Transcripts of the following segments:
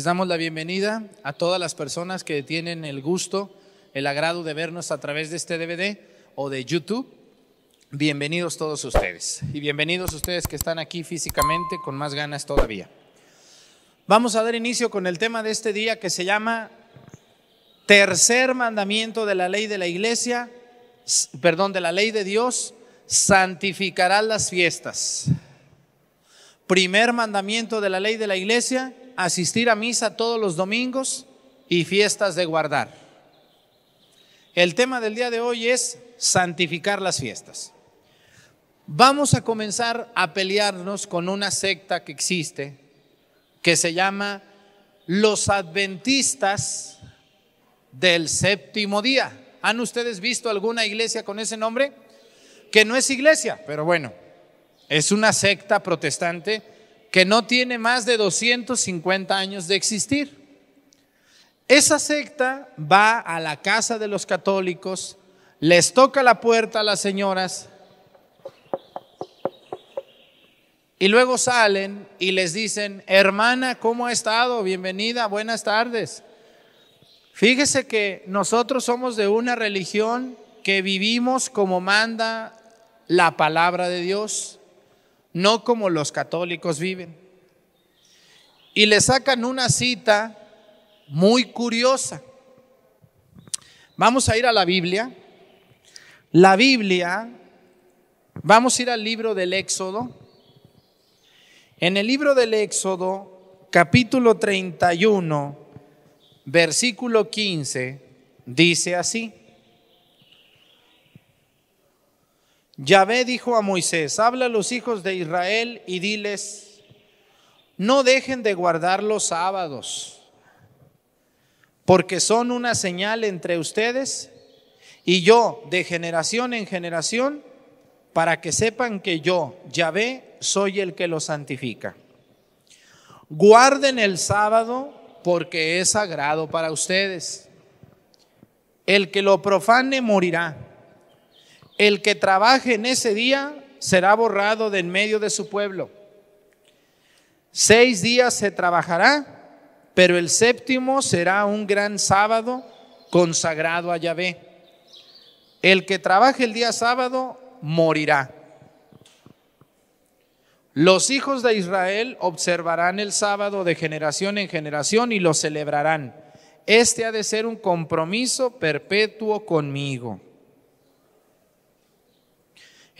Les damos la bienvenida a todas las personas que tienen el gusto, el agrado de vernos a través de este DVD o de YouTube. Bienvenidos todos ustedes y bienvenidos ustedes que están aquí físicamente con más ganas todavía. Vamos a dar inicio con el tema de este día que se llama Tercer mandamiento de la ley de la iglesia, perdón, de la ley de Dios, santificará las fiestas. Primer mandamiento de la ley de la iglesia, asistir a misa todos los domingos y fiestas de guardar. El tema del día de hoy es santificar las fiestas. Vamos a comenzar a pelearnos con una secta que existe que se llama los adventistas del séptimo día. ¿Han ustedes visto alguna iglesia con ese nombre? Que no es iglesia, pero bueno, es una secta protestante que no tiene más de 250 años de existir. Esa secta va a la casa de los católicos, les toca la puerta a las señoras y luego salen y les dicen, hermana, ¿cómo ha estado? Bienvenida, buenas tardes. Fíjese que nosotros somos de una religión que vivimos como manda la palabra de Dios no como los católicos viven. Y le sacan una cita muy curiosa. Vamos a ir a la Biblia. La Biblia, vamos a ir al libro del Éxodo. En el libro del Éxodo, capítulo 31, versículo 15, dice así. Yahvé dijo a Moisés, habla a los hijos de Israel y diles, no dejen de guardar los sábados, porque son una señal entre ustedes y yo de generación en generación, para que sepan que yo, Yahvé, soy el que los santifica. Guarden el sábado porque es sagrado para ustedes. El que lo profane morirá. El que trabaje en ese día será borrado de en medio de su pueblo. Seis días se trabajará, pero el séptimo será un gran sábado consagrado a Yahvé. El que trabaje el día sábado morirá. Los hijos de Israel observarán el sábado de generación en generación y lo celebrarán. Este ha de ser un compromiso perpetuo conmigo.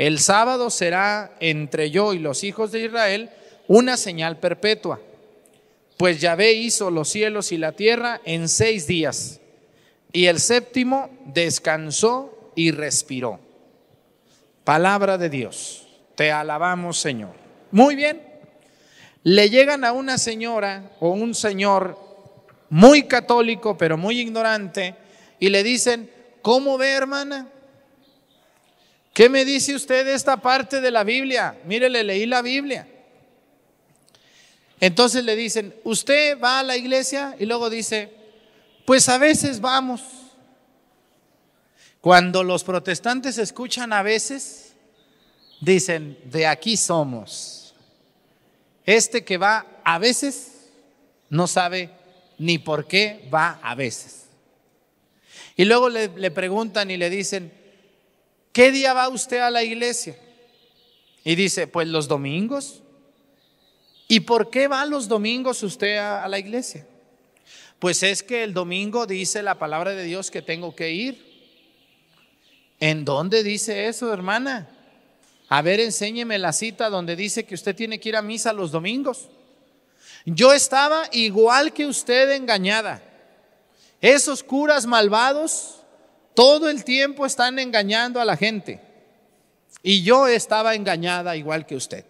El sábado será entre yo y los hijos de Israel una señal perpetua, pues Yahvé hizo los cielos y la tierra en seis días, y el séptimo descansó y respiró. Palabra de Dios, te alabamos Señor. Muy bien, le llegan a una señora o un señor muy católico, pero muy ignorante, y le dicen, ¿cómo ve hermana? ¿Qué me dice usted de esta parte de la Biblia? Mire, leí la Biblia. Entonces le dicen, usted va a la iglesia y luego dice, pues a veces vamos. Cuando los protestantes escuchan a veces, dicen, de aquí somos. Este que va a veces no sabe ni por qué va a veces. Y luego le, le preguntan y le dicen, ¿Qué día va usted a la iglesia? Y dice, pues los domingos. ¿Y por qué va los domingos usted a, la iglesia? Pues es que el domingo dice la palabra de Dios que tengo que ir. ¿En dónde dice eso, hermana? A ver, enséñeme la cita donde dice que usted tiene que ir a misa los domingos. Yo estaba igual que usted engañada. Esos curas malvados todo el tiempo están engañando a la gente. Y yo estaba engañada igual que usted.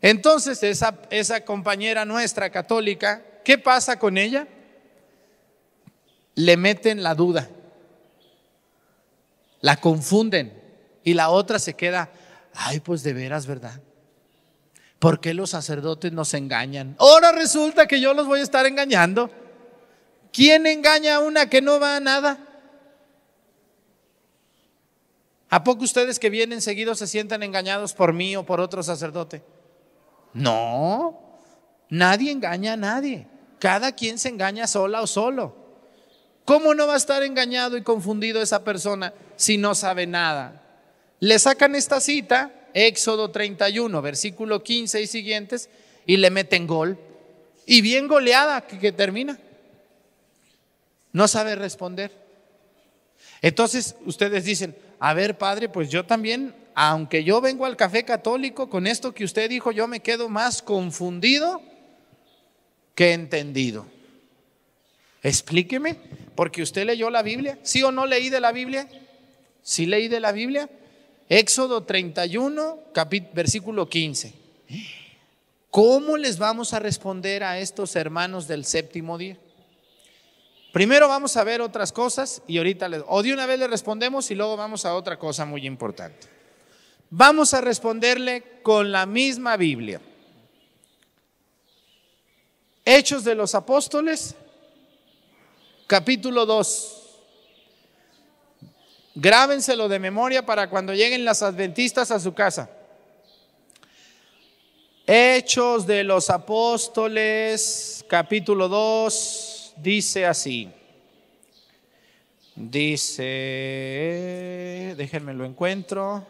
Entonces esa, compañera nuestra católica, ¿qué pasa con ella? Le meten la duda, la confunden y la otra se queda, ay pues de veras, ¿verdad? ¿Por qué los sacerdotes nos engañan? Ahora resulta que yo los voy a estar engañando. ¿Quién engaña a una que no va a nada? ¿A poco ustedes que vienen seguidos se sienten engañados por mí o por otro sacerdote? No, nadie engaña a nadie. Cada quien se engaña sola o solo. ¿Cómo no va a estar engañado y confundido esa persona si no sabe nada? Le sacan esta cita, Éxodo 31, versículo 15 y siguientes, y le meten gol. Y bien goleada que termina. No sabe responder. Entonces ustedes dicen, a ver, padre, pues yo también, aunque yo vengo al café católico, con esto que usted dijo, yo me quedo más confundido que entendido. Explíqueme, porque usted leyó la Biblia, ¿sí o no leí de la Biblia? ¿Sí leí de la Biblia? Éxodo 31, versículo 15. ¿Cómo les vamos a responder a estos hermanos del séptimo día? Primero vamos a ver otras cosas y ahorita o de una vez le respondemos y luego vamos a otra cosa muy importante. Vamos a responderle con la misma Biblia. Hechos de los Apóstoles, capítulo 2. Grábenselo de memoria para cuando lleguen las adventistas a su casa. Hechos de los Apóstoles, capítulo 2 dice así. Dice, déjenme lo encuentro.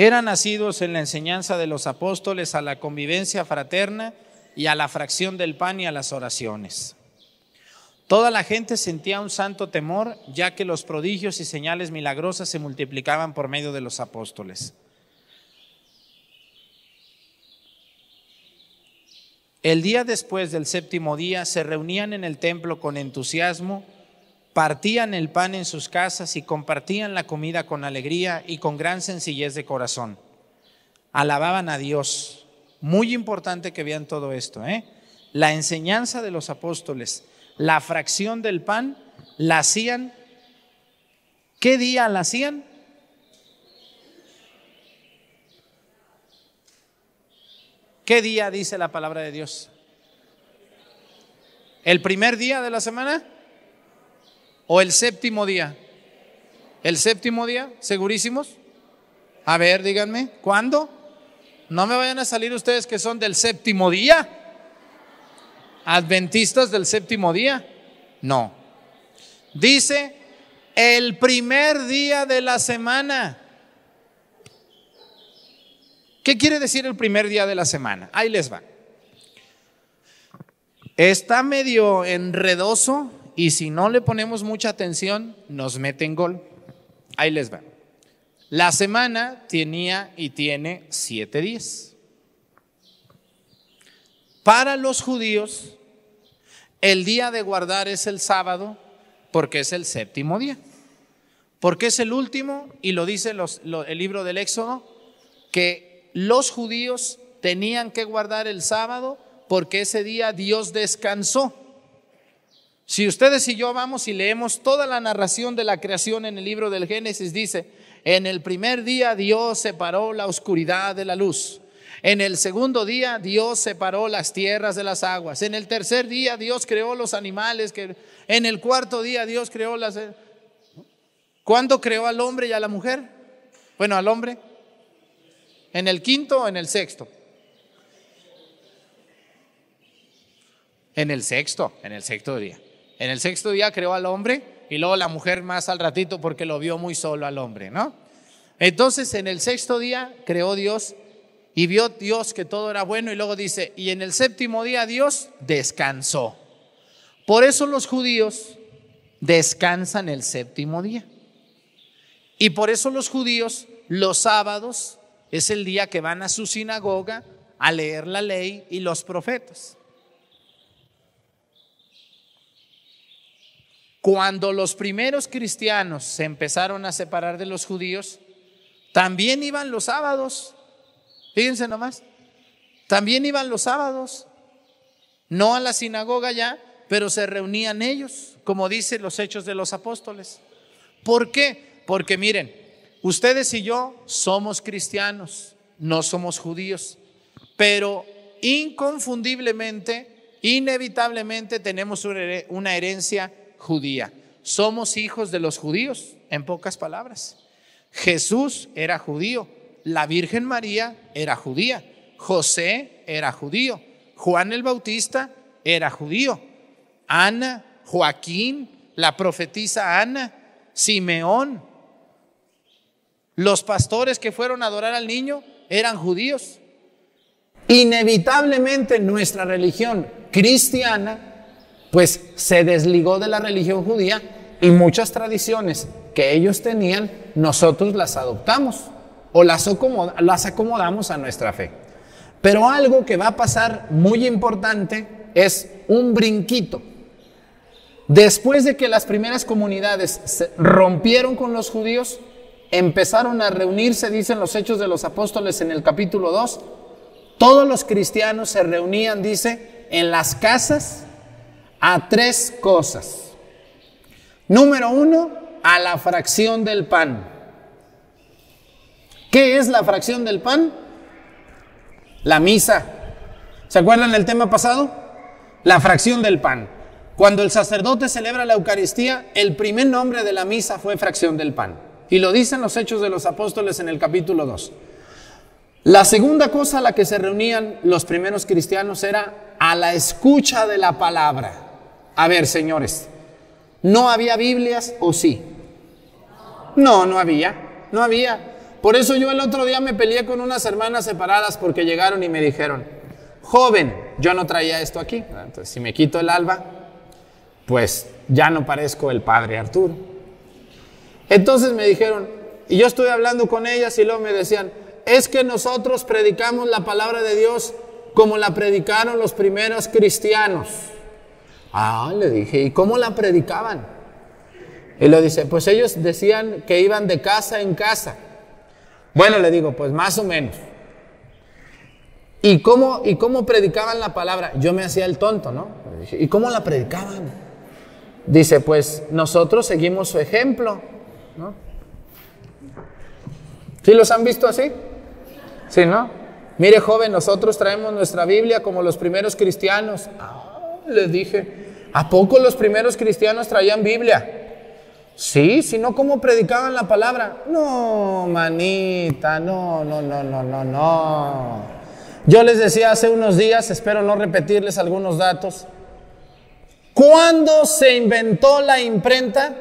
eran nacidos en la enseñanza de los apóstoles a la convivencia fraterna y a la fracción del pan y a las oraciones. Toda la gente sentía un santo temor, ya que los prodigios y señales milagrosas se multiplicaban por medio de los apóstoles. El día después del séptimo día se reunían en el templo con entusiasmo partían el pan en sus casas y compartían la comida con alegría y con gran sencillez de corazón. Alababan a Dios. Muy importante que vean todo esto, ¿eh? La enseñanza de los apóstoles, la fracción del pan, la hacían. ¿Qué día la hacían? ¿Qué día dice la palabra de Dios? ¿El primer día de la semana? ¿O el séptimo día? ¿El séptimo día? ¿Segurísimos? A ver, díganme, ¿cuándo? No me vayan a salir ustedes que son del séptimo día. Adventistas del séptimo día. No. Dice el primer día de la semana. ¿Qué quiere decir el primer día de la semana? Ahí les va. Está medio enredoso y si no le ponemos mucha atención, nos meten gol. Ahí les va. La semana tenía y tiene siete días. Para los judíos, el día de guardar es el sábado porque es el séptimo día. Porque es el último, y lo dice el libro del Éxodo, que los judíos tenían que guardar el sábado porque ese día Dios descansó. Si ustedes y yo vamos y leemos toda la narración de la creación en el libro del Génesis, dice, en el primer día Dios separó la oscuridad de la luz. En el segundo día Dios separó las tierras de las aguas. En el tercer día Dios creó los animales. Que, en el cuarto día Dios creó las... ¿eh? ¿Cuándo creó al hombre y a la mujer? Bueno, al hombre. ¿En el quinto o en el sexto? En el sexto, en el sexto día. En el sexto día creó al hombre y luego la mujer más al ratito porque lo vio muy solo al hombre, ¿no? Entonces en el sexto día creó Dios y vio Dios que todo era bueno y luego dice, y en el séptimo día Dios descansó. Por eso los judíos descansan el séptimo día. Y por eso los judíos los sábados es el día que van a su sinagoga a leer la ley y los profetas. Cuando los primeros cristianos se empezaron a separar de los judíos, también iban los sábados. Fíjense nomás, también iban los sábados. No a la sinagoga ya, pero se reunían ellos, como dicen los hechos de los apóstoles. ¿Por qué? Porque miren, ustedes y yo somos cristianos, no somos judíos, pero inconfundiblemente, inevitablemente tenemos una herencia judía. Somos hijos de los judíos, en pocas palabras. Jesús era judío, la Virgen María era judía, José era judío, Juan el Bautista era judío, Ana, Joaquín, la profetisa Ana, Simeón, los pastores que fueron a adorar al niño eran judíos. Inevitablemente nuestra religión cristiana pues se desligó de la religión judía y muchas tradiciones que ellos tenían, nosotros las adoptamos o las, acomodamos a nuestra fe. Pero algo que va a pasar muy importante es un brinquito. Después de que las primeras comunidades se rompieron con los judíos, empezaron a reunirse, dicen los Hechos de los Apóstoles en el capítulo 2, todos los cristianos se reunían, dice, en las casas a tres cosas. Número uno, a la fracción del pan. ¿Qué es la fracción del pan? La misa. ¿Se acuerdan del tema pasado? La fracción del pan. Cuando el sacerdote celebra la Eucaristía, el primer nombre de la misa fue fracción del pan. Y lo dicen los Hechos de los Apóstoles en el capítulo 2. La segunda cosa a la que se reunían los primeros cristianos era a la escucha de la palabra. A ver, señores, ¿no había Biblias o sí? No, no había, no había. Por eso yo el otro día me peleé con unas hermanas separadas porque llegaron y me dijeron, joven, yo no traía esto aquí. Ah, entonces, si me quito el alba, pues ya no parezco el padre Arturo. Entonces me dijeron, y yo estuve hablando con ellas y luego me decían, es que nosotros predicamos la palabra de Dios como la predicaron los primeros cristianos. Ah, le dije, ¿y cómo la predicaban? Y lo dice, pues ellos decían que iban de casa en casa. Bueno, le digo, pues más o menos. ¿Y cómo, ¿Y cómo predicaban la palabra? Yo me hacía el tonto, ¿no? Le dije, ¿Y cómo la predicaban? Dice, pues nosotros seguimos su ejemplo, ¿no? ¿Sí los han visto así? Sí, ¿no? Mire, joven, nosotros traemos nuestra Biblia como los primeros cristianos. Ah, les dije. ¿A poco los primeros cristianos traían Biblia? Sí, sino cómo predicaban la palabra. No, manita, no, no, no, no, no, no. Yo les decía hace unos días, espero no repetirles algunos datos. ¿Cuándo se inventó la imprenta?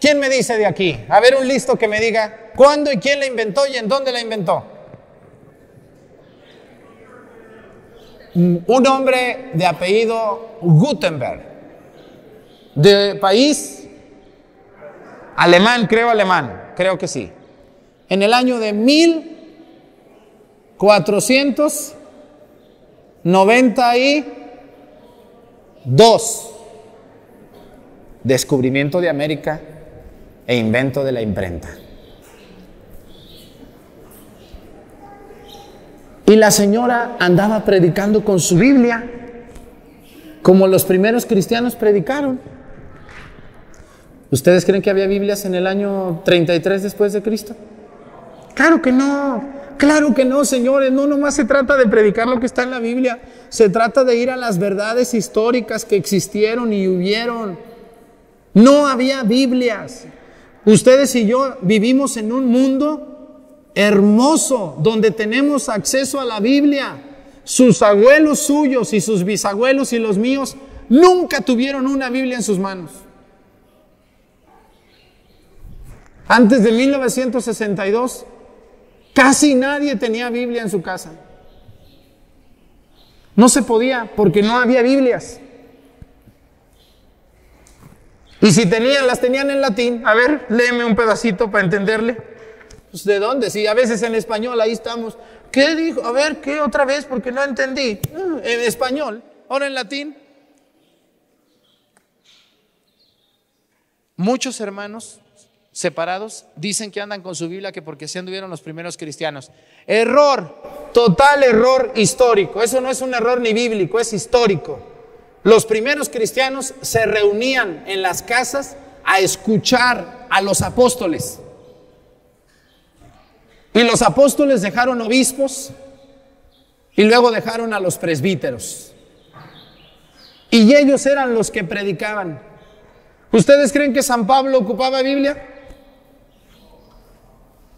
¿Quién me dice de aquí? A ver un listo que me diga cuándo y quién la inventó y en dónde la inventó. un hombre de apellido Gutenberg, de país alemán, creo alemán, creo que sí, en el año de 1492, descubrimiento de América e invento de la imprenta. Y la señora andaba predicando con su Biblia, como los primeros cristianos predicaron. ¿Ustedes creen que había Biblias en el año 33 después de Cristo? Claro que no, claro que no, señores. No, nomás se trata de predicar lo que está en la Biblia. Se trata de ir a las verdades históricas que existieron y hubieron. No había Biblias. Ustedes y yo vivimos en un mundo hermoso, donde tenemos acceso a la Biblia. Sus abuelos suyos y sus bisabuelos y los míos nunca tuvieron una Biblia en sus manos. Antes de 1962, casi nadie tenía Biblia en su casa. No se podía porque no había Biblias. Y si tenían, las tenían en latín. A ver, léeme un pedacito para entenderle. Pues, ¿De dónde? si a veces en español ahí estamos. ¿Qué dijo? A ver, ¿qué otra vez? Porque no entendí. Mm, en español, ahora en latín. Muchos hermanos separados dicen que andan con su Biblia que porque se anduvieron los primeros cristianos. Error, total error histórico. Eso no es un error ni bíblico, es histórico. Los primeros cristianos se reunían en las casas a escuchar a los apóstoles. Y los apóstoles dejaron obispos y luego dejaron a los presbíteros. Y ellos eran los que predicaban. ¿Ustedes creen que San Pablo ocupaba Biblia?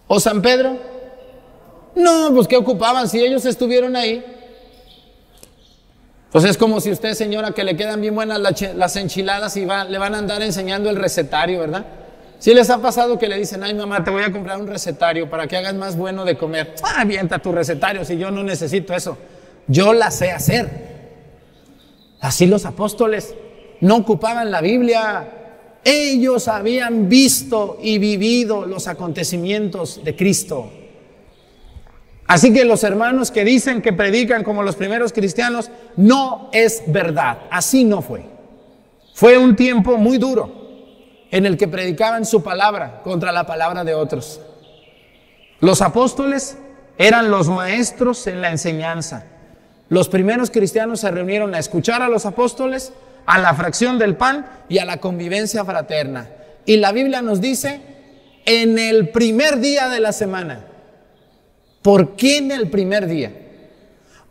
¿O San Pedro? No, pues ¿qué ocupaban si ellos estuvieron ahí? Pues es como si usted, señora, que le quedan bien buenas las enchiladas y le van a andar enseñando el recetario, ¿verdad? Si les ha pasado que le dicen, ay mamá, te voy a comprar un recetario para que hagas más bueno de comer? Ah, avienta tu recetario si yo no necesito eso. Yo la sé hacer. Así los apóstoles no ocupaban la Biblia. Ellos habían visto y vivido los acontecimientos de Cristo. Así que los hermanos que dicen que predican como los primeros cristianos, no es verdad. Así no fue. Fue un tiempo muy duro en el que predicaban su palabra contra la palabra de otros. Los apóstoles eran los maestros en la enseñanza. Los primeros cristianos se reunieron a escuchar a los apóstoles, a la fracción del pan y a la convivencia fraterna. Y la Biblia nos dice, en el primer día de la semana. ¿Por qué en el primer día?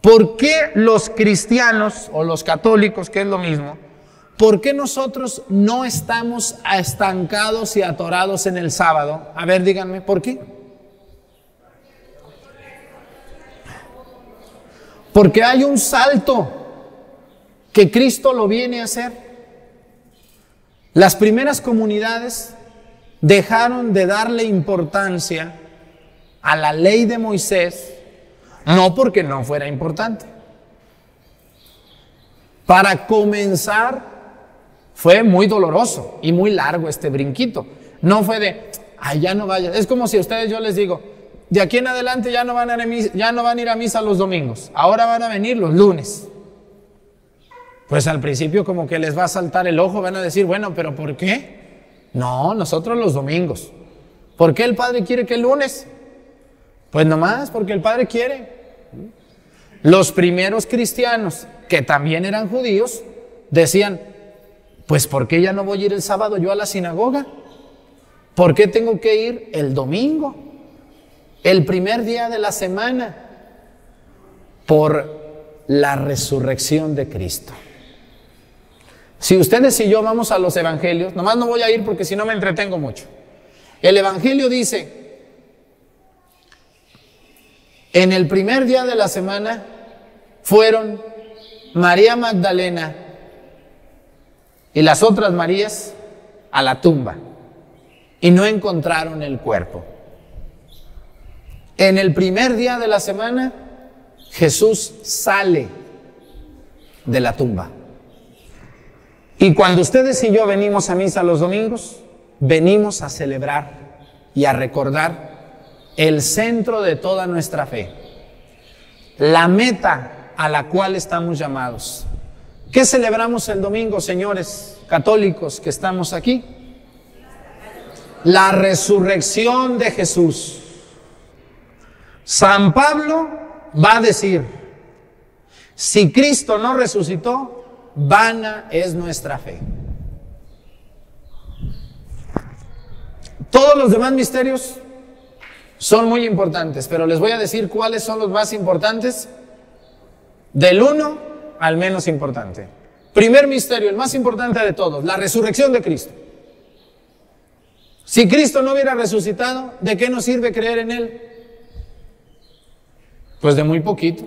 ¿Por qué los cristianos o los católicos, que es lo mismo, ¿Por qué nosotros no estamos estancados y atorados en el sábado? A ver, díganme, ¿por qué? Porque hay un salto que Cristo lo viene a hacer. Las primeras comunidades dejaron de darle importancia a la ley de Moisés, no porque no fuera importante, para comenzar fue muy doloroso y muy largo este brinquito. No fue de, ay, ya no vaya. Es como si a ustedes yo les digo, de aquí en adelante ya no van a, ya no van a ir a misa los domingos, ahora van a venir los lunes. Pues al principio como que les va a saltar el ojo, van a decir, bueno, pero ¿por qué? No, nosotros los domingos. ¿Por qué el Padre quiere que el lunes? Pues nomás porque el Padre quiere. Los primeros cristianos, que también eran judíos, decían, pues ¿por qué ya no voy a ir el sábado yo a la sinagoga? ¿Por qué tengo que ir el domingo? El primer día de la semana. Por la resurrección de Cristo. Si ustedes y yo vamos a los evangelios, nomás no voy a ir porque si no me entretengo mucho. El evangelio dice, en el primer día de la semana fueron María Magdalena, y las otras Marías a la tumba y no encontraron el cuerpo. En el primer día de la semana, Jesús sale de la tumba. Y cuando ustedes y yo venimos a misa los domingos, venimos a celebrar y a recordar el centro de toda nuestra fe, la meta a la cual estamos llamados, ¿Qué celebramos el domingo, señores católicos que estamos aquí? La resurrección de Jesús. San Pablo va a decir, si Cristo no resucitó, vana es nuestra fe. Todos los demás misterios son muy importantes, pero les voy a decir cuáles son los más importantes del 1 al menos importante. Primer misterio, el más importante de todos, la resurrección de Cristo. Si Cristo no hubiera resucitado, ¿de qué nos sirve creer en Él? Pues de muy poquito.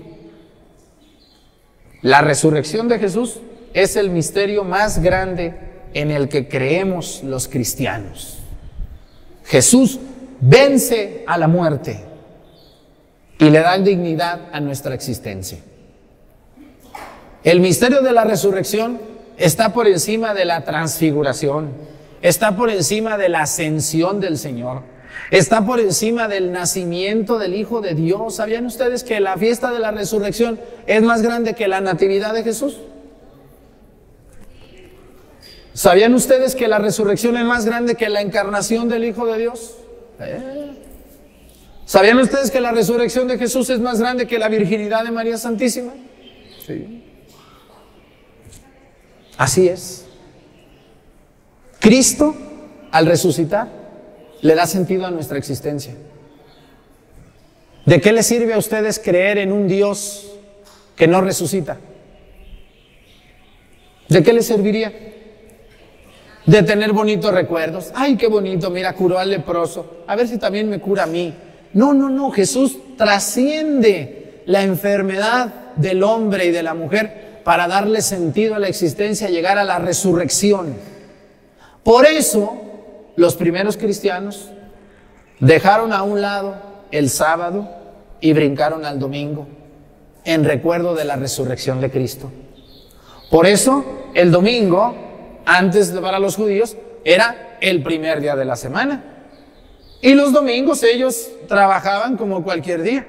La resurrección de Jesús es el misterio más grande en el que creemos los cristianos. Jesús vence a la muerte y le da dignidad a nuestra existencia. El misterio de la resurrección está por encima de la transfiguración, está por encima de la ascensión del Señor, está por encima del nacimiento del Hijo de Dios. ¿Sabían ustedes que la fiesta de la resurrección es más grande que la natividad de Jesús? ¿Sabían ustedes que la resurrección es más grande que la encarnación del Hijo de Dios? Eh. ¿Sabían ustedes que la resurrección de Jesús es más grande que la virginidad de María Santísima? Sí. Así es. Cristo, al resucitar, le da sentido a nuestra existencia. ¿De qué le sirve a ustedes creer en un Dios que no resucita? ¿De qué le serviría? De tener bonitos recuerdos. Ay, qué bonito, mira, curó al leproso. A ver si también me cura a mí. No, no, no, Jesús trasciende la enfermedad del hombre y de la mujer para darle sentido a la existencia, llegar a la resurrección. Por eso los primeros cristianos dejaron a un lado el sábado y brincaron al domingo en recuerdo de la resurrección de Cristo. Por eso el domingo, antes para los judíos, era el primer día de la semana. Y los domingos ellos trabajaban como cualquier día.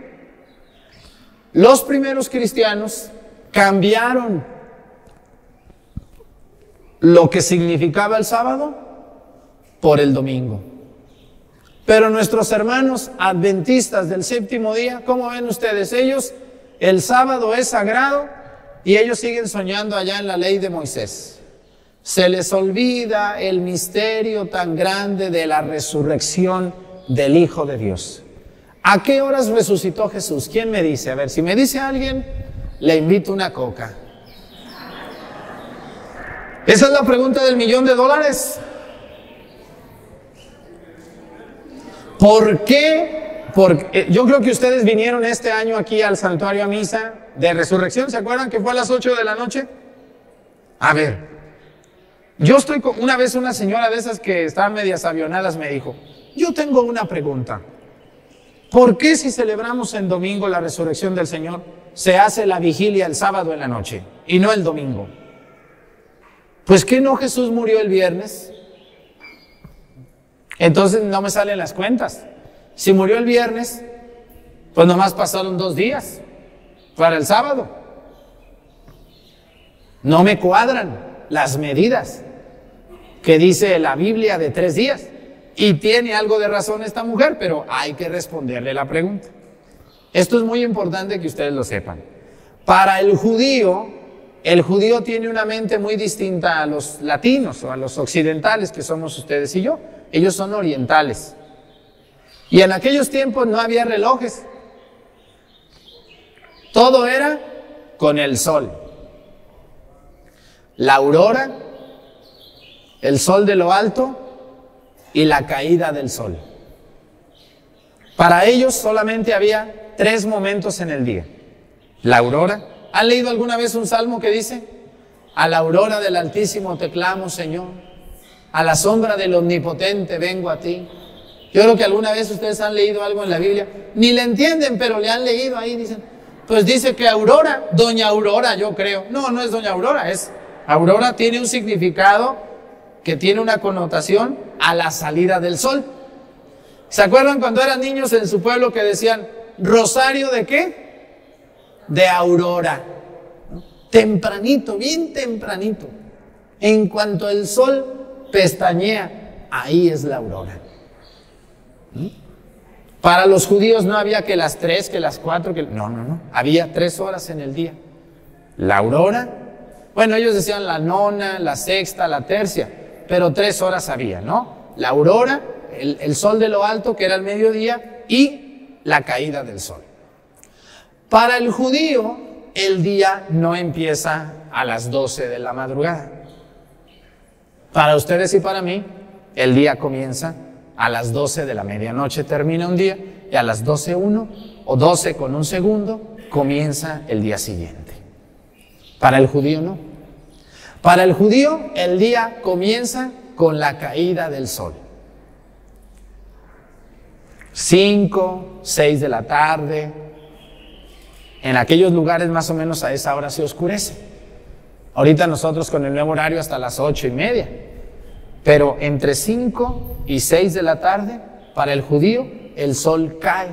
Los primeros cristianos cambiaron lo que significaba el sábado por el domingo. Pero nuestros hermanos adventistas del séptimo día, ¿cómo ven ustedes? Ellos, el sábado es sagrado y ellos siguen soñando allá en la ley de Moisés. Se les olvida el misterio tan grande de la resurrección del Hijo de Dios. ¿A qué horas resucitó Jesús? ¿Quién me dice? A ver, si me dice alguien, le invito una coca? Esa es la pregunta del millón de dólares. ¿Por qué? Porque eh, yo creo que ustedes vinieron este año aquí al santuario a misa de resurrección. ¿Se acuerdan que fue a las 8 de la noche? A ver, yo estoy con, una vez una señora de esas que estaba medias avionadas me dijo, yo tengo una pregunta. ¿Por qué si celebramos en domingo la resurrección del Señor, se hace la vigilia el sábado en la noche y no el domingo? Pues que no Jesús murió el viernes. Entonces no me salen las cuentas. Si murió el viernes, pues nomás pasaron dos días para el sábado. No me cuadran las medidas que dice la Biblia de tres días. Y tiene algo de razón esta mujer, pero hay que responderle la pregunta. Esto es muy importante que ustedes lo sepan. Para el judío, el judío tiene una mente muy distinta a los latinos o a los occidentales que somos ustedes y yo. Ellos son orientales. Y en aquellos tiempos no había relojes. Todo era con el sol. La aurora, el sol de lo alto, y la caída del sol. Para ellos solamente había tres momentos en el día. La aurora. ¿Han leído alguna vez un salmo que dice? A la aurora del Altísimo te clamo, Señor. A la sombra del Omnipotente vengo a ti. Yo creo que alguna vez ustedes han leído algo en la Biblia. Ni le entienden, pero le han leído ahí. Dicen, pues dice que Aurora, Doña Aurora, yo creo. No, no es Doña Aurora, es Aurora tiene un significado que tiene una connotación a la salida del sol. ¿Se acuerdan cuando eran niños en su pueblo que decían, rosario de qué? De aurora. Tempranito, bien tempranito. En cuanto el sol pestañea, ahí es la aurora. Para los judíos no había que las tres, que las cuatro, que... No, no, no. Había tres horas en el día. La aurora. Bueno, ellos decían la nona, la sexta, la tercia pero tres horas había, ¿no? La aurora, el, sol de lo alto, que era el mediodía, y la caída del sol. Para el judío, el día no empieza a las 12 de la madrugada. Para ustedes y para mí, el día comienza a las 12 de la medianoche, termina un día, y a las 12 uno, o 12 con un segundo, comienza el día siguiente. Para el judío no. Para el judío, el día comienza con la caída del sol. 5, 6 de la tarde. En aquellos lugares más o menos a esa hora se oscurece. Ahorita nosotros con el nuevo horario hasta las ocho y media. Pero entre 5 y 6 de la tarde, para el judío, el sol cae.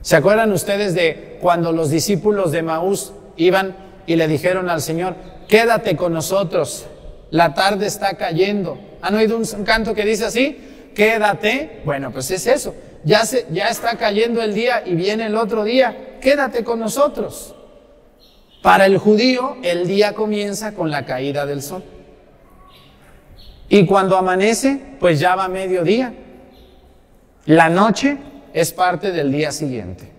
¿Se acuerdan ustedes de cuando los discípulos de Maús iban y le dijeron al Señor, quédate con nosotros, la tarde está cayendo. ¿Han oído un canto que dice así? Quédate. Bueno, pues es eso. Ya, ya está cayendo el día y viene el otro día. Quédate con nosotros. Para el judío, el día comienza con la caída del sol. Y cuando amanece, pues ya va mediodía. La noche es parte del día siguiente.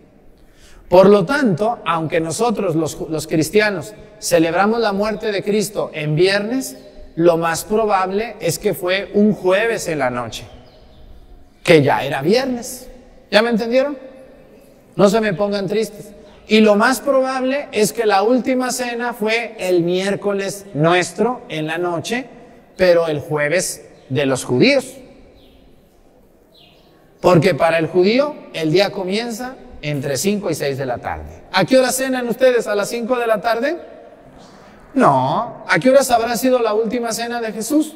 Por lo tanto, aunque nosotros los, cristianos celebramos la muerte de Cristo en viernes, lo más probable es que fue un jueves en la noche, que ya era viernes. ¿Ya me entendieron? No se me pongan tristes. Y lo más probable es que la última cena fue el miércoles nuestro en la noche, pero el jueves de los judíos. Porque para el judío el día comienza entre 5 y 6 de la tarde. ¿A qué hora cenan ustedes? ¿A las 5 de la tarde? No. ¿A qué horas habrá sido la última cena de Jesús?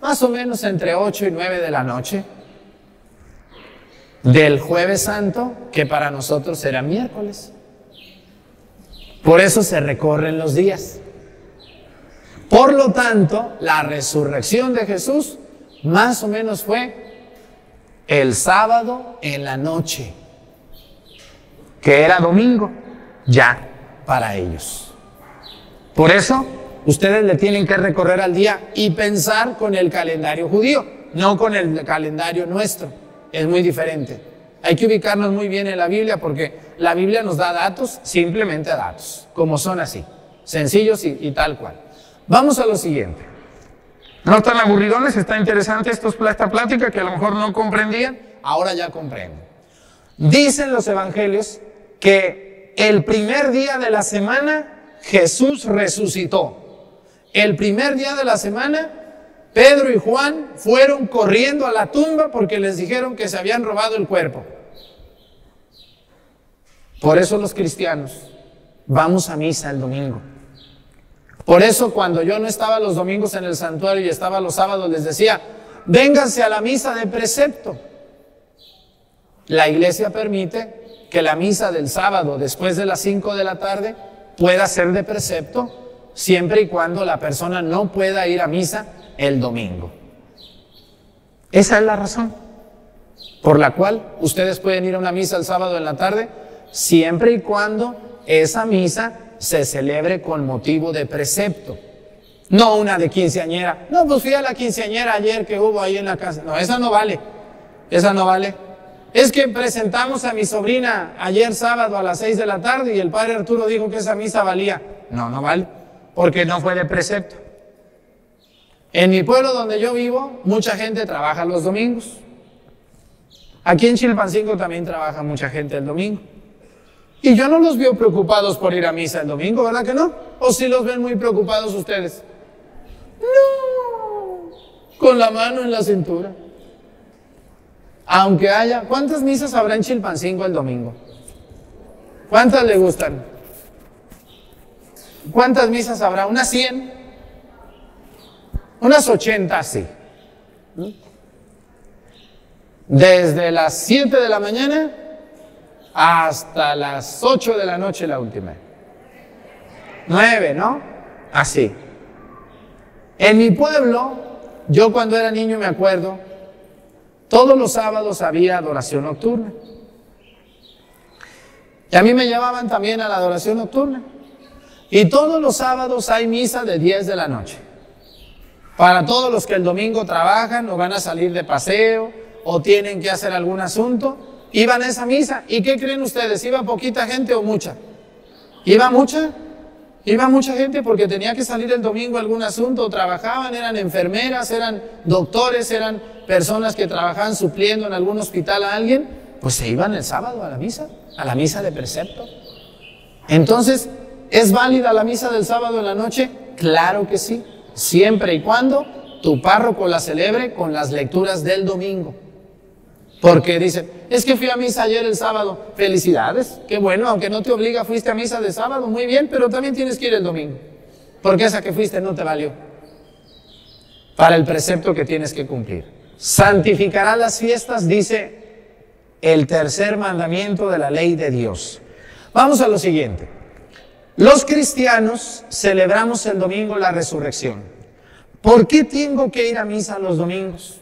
Más o menos entre 8 y 9 de la noche. Del jueves santo, que para nosotros era miércoles. Por eso se recorren los días. Por lo tanto, la resurrección de Jesús más o menos fue el sábado en la noche que era domingo ya para ellos. Por eso, ustedes le tienen que recorrer al día y pensar con el calendario judío, no con el calendario nuestro. Es muy diferente. Hay que ubicarnos muy bien en la Biblia porque la Biblia nos da datos, simplemente datos, como son así, sencillos y, tal cual. Vamos a lo siguiente. No están aburridones, está interesante esta plática que a lo mejor no comprendían, ahora ya comprenden. Dicen los evangelios que el primer día de la semana Jesús resucitó. El primer día de la semana Pedro y Juan fueron corriendo a la tumba porque les dijeron que se habían robado el cuerpo. Por eso los cristianos vamos a misa el domingo. Por eso cuando yo no estaba los domingos en el santuario y estaba los sábados les decía, vénganse a la misa de precepto. La iglesia permite que la misa del sábado después de las 5 de la tarde pueda ser de precepto siempre y cuando la persona no pueda ir a misa el domingo. Esa es la razón por la cual ustedes pueden ir a una misa el sábado en la tarde siempre y cuando esa misa se celebre con motivo de precepto. No una de quinceañera. No, pues fui a la quinceañera ayer que hubo ahí en la casa. No, esa no vale. Esa no vale. Es que presentamos a mi sobrina ayer sábado a las 6 de la tarde y el padre Arturo dijo que esa misa valía. No, no vale, porque no fue de precepto. En mi pueblo donde yo vivo, mucha gente trabaja los domingos. Aquí en Chilpancingo también trabaja mucha gente el domingo. Y yo no los veo preocupados por ir a misa el domingo, ¿verdad que no? ¿O si los ven muy preocupados ustedes? No, con la mano en la cintura. Aunque haya, ¿cuántas misas habrá en Chilpancingo el domingo? ¿Cuántas le gustan? ¿Cuántas misas habrá? ¿Unas 100? Unas 80, sí. Desde las 7 de la mañana hasta las 8 de la noche la última. Nueve ¿no? Así. En mi pueblo, yo cuando era niño me acuerdo, todos los sábados había adoración nocturna. Y a mí me llevaban también a la adoración nocturna. Y todos los sábados hay misa de 10 de la noche. Para todos los que el domingo trabajan o van a salir de paseo o tienen que hacer algún asunto, iban a esa misa. ¿Y qué creen ustedes? ¿Iba poquita gente o mucha? ¿Iba mucha? Iba mucha gente porque tenía que salir el domingo a algún asunto, trabajaban, eran enfermeras, eran doctores, eran personas que trabajaban supliendo en algún hospital a alguien, pues se iban el sábado a la misa, a la misa de precepto. Entonces, ¿es válida la misa del sábado en la noche? Claro que sí, siempre y cuando tu párroco la celebre con las lecturas del domingo. Porque dicen, es que fui a misa ayer el sábado. Felicidades, qué bueno, aunque no te obliga, fuiste a misa de sábado, muy bien, pero también tienes que ir el domingo. Porque esa que fuiste no te valió. Para el precepto que tienes que cumplir. Santificará las fiestas, dice el tercer mandamiento de la ley de Dios. Vamos a lo siguiente. Los cristianos celebramos el domingo la resurrección. ¿Por qué tengo que ir a misa los domingos?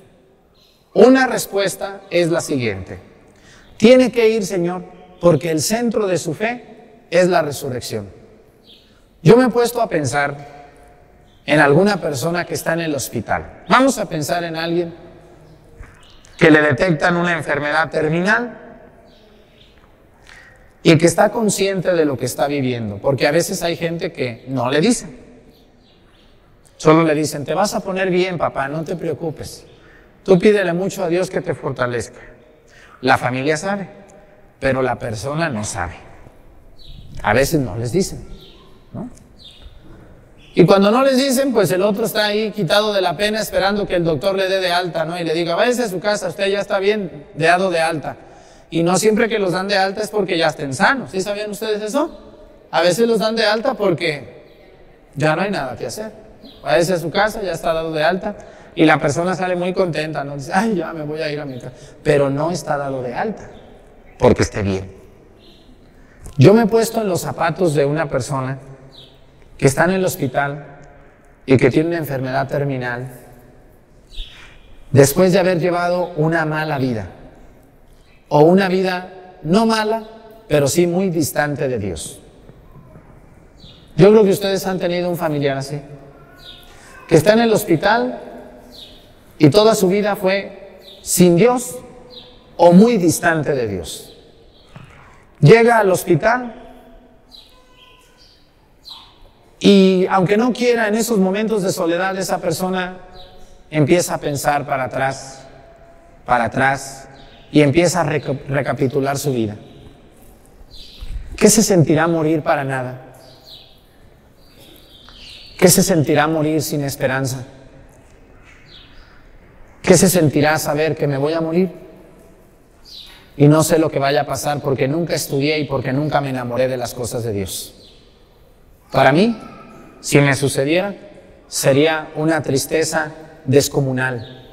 Una respuesta es la siguiente. Tiene que ir, Señor, porque el centro de su fe es la resurrección. Yo me he puesto a pensar en alguna persona que está en el hospital. Vamos a pensar en alguien que le detectan una enfermedad terminal y que está consciente de lo que está viviendo, porque a veces hay gente que no le dicen Solo le dicen, te vas a poner bien, papá, no te preocupes. Tú pídele mucho a Dios que te fortalezca. La familia sabe, pero la persona no sabe. A veces no les dicen, ¿no? Y cuando no les dicen, pues el otro está ahí quitado de la pena esperando que el doctor le dé de alta, ¿no? Y le diga, váyase a su casa, usted ya está bien, dado de alta. Y no siempre que los dan de alta es porque ya estén sanos. ¿Sí sabían ustedes eso? A veces los dan de alta porque ya no hay nada que hacer. Váyase a su casa, ya está dado de alta. Y la persona sale muy contenta, no dice, ay, ya me voy a ir a mi casa. Pero no está dado de alta, porque esté bien. Yo me he puesto en los zapatos de una persona que está en el hospital y que tiene una enfermedad terminal, después de haber llevado una mala vida, o una vida no mala, pero sí muy distante de Dios. Yo creo que ustedes han tenido un familiar así, que está en el hospital y toda su vida fue sin Dios o muy distante de Dios. Llega al hospital y aunque no quiera en esos momentos de soledad esa persona empieza a pensar para atrás, para atrás y empieza a recapitular su vida. ¿Qué se sentirá morir para nada? ¿Qué se sentirá morir sin esperanza? ¿Qué se sentirá saber que me voy a morir? Y no sé lo que vaya a pasar porque nunca estudié y porque nunca me enamoré de las cosas de Dios. Para mí, si me sucediera, sería una tristeza descomunal,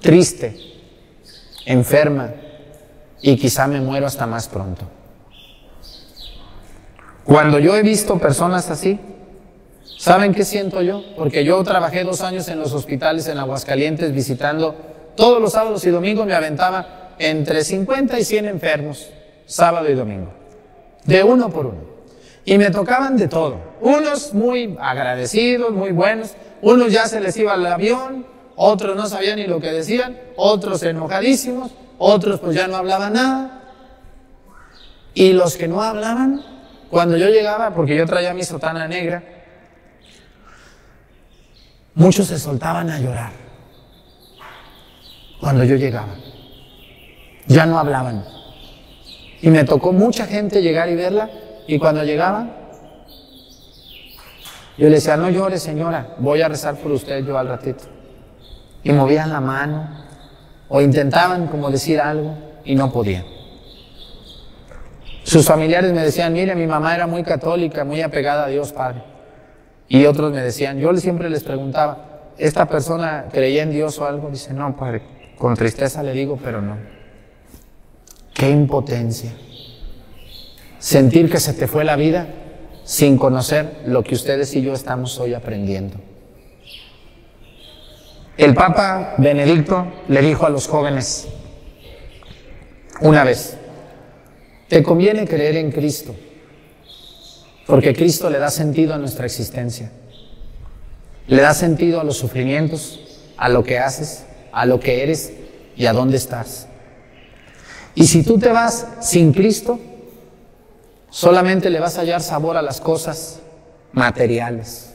triste, enferma y quizá me muero hasta más pronto. Cuando yo he visto personas así, ¿Saben qué siento yo? Porque yo trabajé dos años en los hospitales en Aguascalientes visitando todos los sábados y domingos me aventaba entre 50 y 100 enfermos, sábado y domingo, de uno por uno. Y me tocaban de todo. Unos muy agradecidos, muy buenos, unos ya se les iba el avión, otros no sabían ni lo que decían, otros enojadísimos, otros pues ya no hablaban nada. Y los que no hablaban, cuando yo llegaba, porque yo traía mi sotana negra, muchos se soltaban a llorar cuando yo llegaba. Ya no hablaban. Y me tocó mucha gente llegar y verla. Y cuando llegaba, yo le decía, no llore señora, voy a rezar por usted yo al ratito. Y movían la mano o intentaban como decir algo y no podían. Sus familiares me decían, mire, mi mamá era muy católica, muy apegada a Dios Padre. Y otros me decían, yo siempre les preguntaba, ¿esta persona creía en Dios o algo? Dice, no, padre, con tristeza le digo, pero no. Qué impotencia. Sentir que se te fue la vida sin conocer lo que ustedes y yo estamos hoy aprendiendo. El Papa Benedicto le dijo a los jóvenes una vez, te conviene creer en Cristo porque Cristo le da sentido a nuestra existencia. Le da sentido a los sufrimientos, a lo que haces, a lo que eres y a dónde estás. Y si tú te vas sin Cristo, solamente le vas a hallar sabor a las cosas materiales.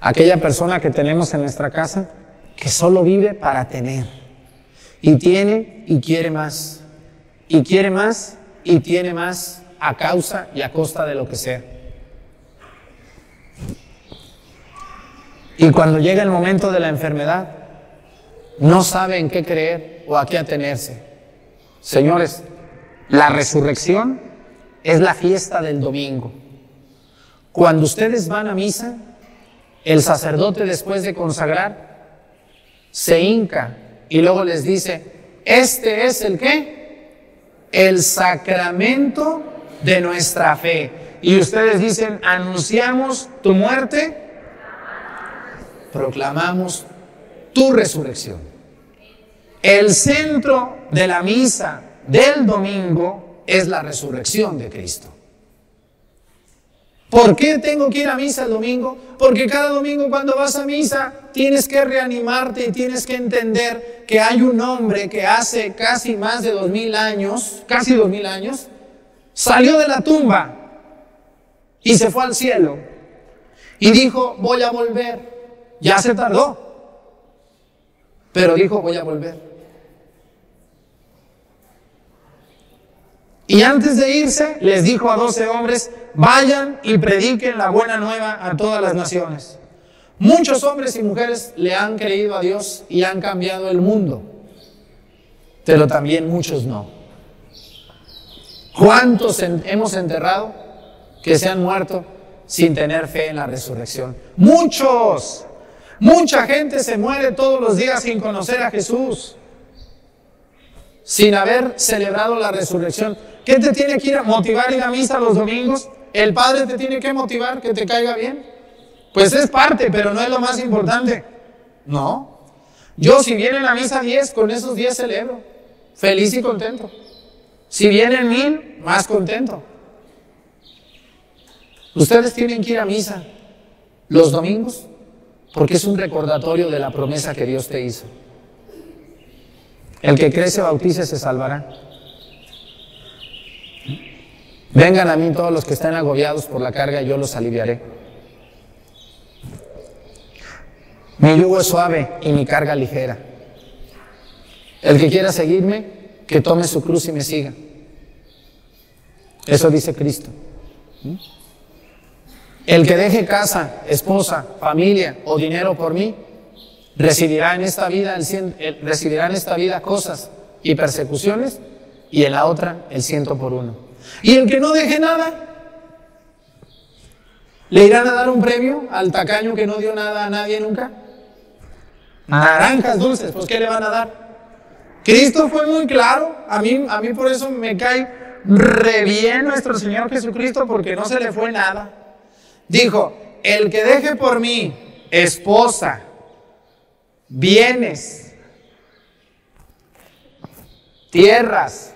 Aquella persona que tenemos en nuestra casa que solo vive para tener. Y tiene y quiere más. Y quiere más y tiene más a causa y a costa de lo que sea. Y cuando llega el momento de la enfermedad, no sabe en qué creer o a qué atenerse. Señores, la resurrección es la fiesta del domingo. Cuando ustedes van a misa, el sacerdote después de consagrar se hinca y luego les dice, este es el qué? El sacramento de nuestra fe. Y ustedes dicen, anunciamos tu muerte, proclamamos tu resurrección. El centro de la misa del domingo es la resurrección de Cristo. ¿Por qué tengo que ir a misa el domingo? Porque cada domingo cuando vas a misa tienes que reanimarte y tienes que entender que hay un hombre que hace casi más de dos mil años, casi dos mil años, salió de la tumba y se fue al cielo y dijo, voy a volver. Ya se tardó, pero dijo, voy a volver. Y antes de irse, les dijo a doce hombres, vayan y prediquen la buena nueva a todas las naciones. Muchos hombres y mujeres le han creído a Dios y han cambiado el mundo, pero también muchos no. ¿Cuántos hemos enterrado que se han muerto sin tener fe en la resurrección? Muchos. Mucha gente se muere todos los días sin conocer a Jesús, sin haber celebrado la resurrección. ¿Qué te tiene que ir a motivar ir a misa los domingos? ¿El Padre te tiene que motivar que te caiga bien? Pues es parte, pero no es lo más importante. No. Yo si viene a misa 10, con esos 10 celebro, feliz y contento. Si vienen mil, más contento. Ustedes tienen que ir a misa los domingos porque es un recordatorio de la promesa que Dios te hizo. El que cree se bautice se salvará. Vengan a mí todos los que estén agobiados por la carga y yo los aliviaré. Mi yugo es suave y mi carga ligera. El que quiera seguirme, que tome su cruz y me siga. Eso dice Cristo. El que deje casa, esposa, familia o dinero por mí, recibirá en esta vida, el, en esta vida cosas y persecuciones y en la otra el ciento por uno. Y el que no deje nada, ¿le irán a dar un premio al tacaño que no dio nada a nadie nunca? Naranjas dulces, pues ¿qué le van a dar? Cristo fue muy claro, a mí, a mí por eso me cae re bien nuestro Señor Jesucristo porque no se le fue nada. Dijo, el que deje por mí esposa, bienes, tierras,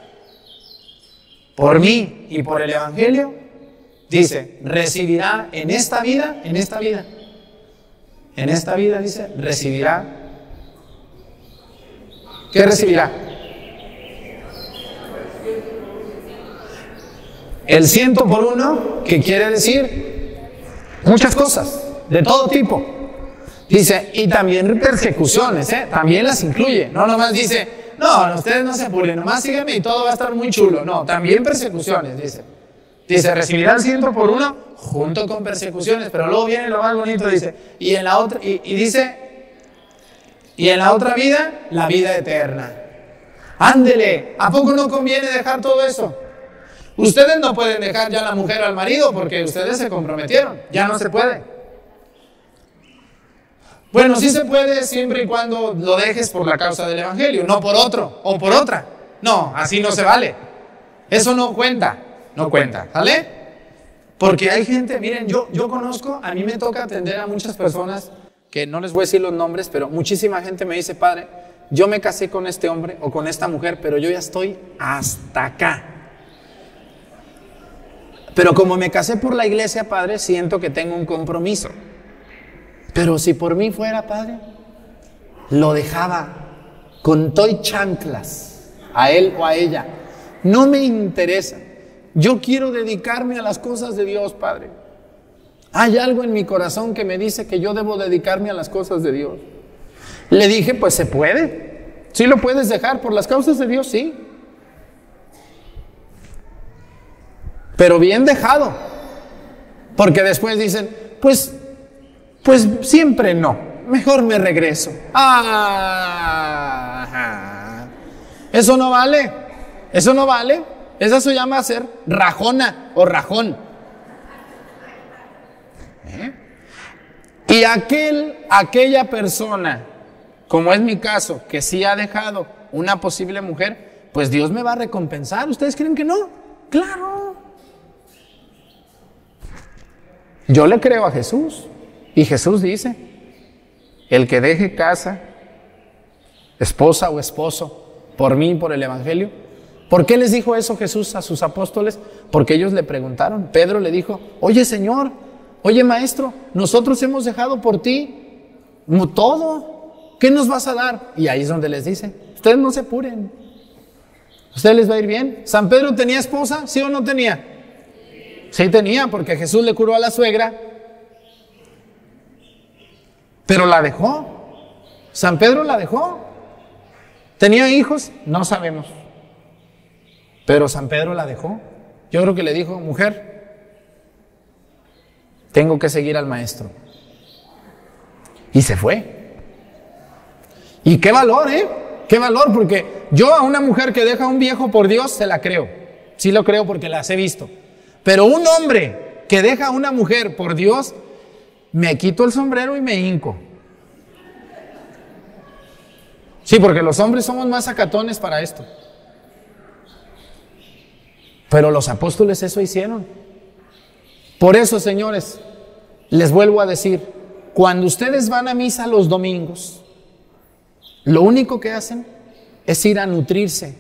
por mí y por el Evangelio, dice, recibirá en esta vida, en esta vida, en esta vida dice, recibirá ¿Qué recibirá? El ciento por uno, que quiere decir muchas cosas, de todo tipo. Dice, y también persecuciones, ¿eh? también las incluye. No nomás dice, no, ustedes no se apuren, nomás síganme y todo va a estar muy chulo. No, también persecuciones, dice. Dice, recibirá el ciento por uno junto con persecuciones, pero luego viene lo más bonito, dice, y en la otra, y dice, y en la otra vida la vida eterna. Ándele, ¿a poco no conviene dejar todo eso? Ustedes no pueden dejar ya la mujer al marido porque ustedes se comprometieron, ya no se puede. Bueno, sí se puede siempre y cuando lo dejes por la causa del Evangelio, no por otro o por otra. No, así no se vale. Eso no cuenta, no cuenta, ¿vale? Porque hay gente, miren, yo, yo conozco, a mí me toca atender a muchas personas que no les voy a decir los nombres, pero muchísima gente me dice, padre, yo me casé con este hombre o con esta mujer, pero yo ya estoy hasta acá. Pero como me casé por la iglesia, padre, siento que tengo un compromiso. Pero si por mí fuera, padre, lo dejaba con toy chanclas a él o a ella. No me interesa. Yo quiero dedicarme a las cosas de Dios, padre. Hay algo en mi corazón que me dice que yo debo dedicarme a las cosas de Dios. Le dije, pues se puede. Si ¿Sí lo puedes dejar por las causas de Dios, sí. Pero bien dejado. Porque después dicen, pues, pues siempre no. Mejor me regreso. Ah, eso no vale. Eso no vale. Eso se llama ser rajona o rajón. ¿Eh? Y aquel, aquella persona, como es mi caso, que sí ha dejado una posible mujer, pues Dios me va a recompensar. ¿Ustedes creen que no? Claro. Yo le creo a Jesús. Y Jesús dice, el que deje casa, esposa o esposo, por mí, por el Evangelio. ¿Por qué les dijo eso Jesús a sus apóstoles? Porque ellos le preguntaron. Pedro le dijo, oye Señor, Oye maestro, nosotros hemos dejado por ti todo. ¿Qué nos vas a dar? Y ahí es donde les dice, ustedes no se apuren. Ustedes les va a ir bien. ¿San Pedro tenía esposa? ¿Sí o no tenía? Sí tenía, porque Jesús le curó a la suegra. Pero la dejó. San Pedro la dejó. ¿Tenía hijos? No sabemos. Pero San Pedro la dejó. Yo creo que le dijo, mujer, tengo que seguir al maestro. Y se fue. Y qué valor, ¿eh? Qué valor, porque yo a una mujer que deja a un viejo por Dios se la creo. Sí lo creo porque las he visto. Pero un hombre que deja a una mujer por Dios, me quito el sombrero y me hinco. Sí, porque los hombres somos más acatones para esto. Pero los apóstoles eso hicieron. Por eso, señores, les vuelvo a decir, cuando ustedes van a misa los domingos, lo único que hacen es ir a nutrirse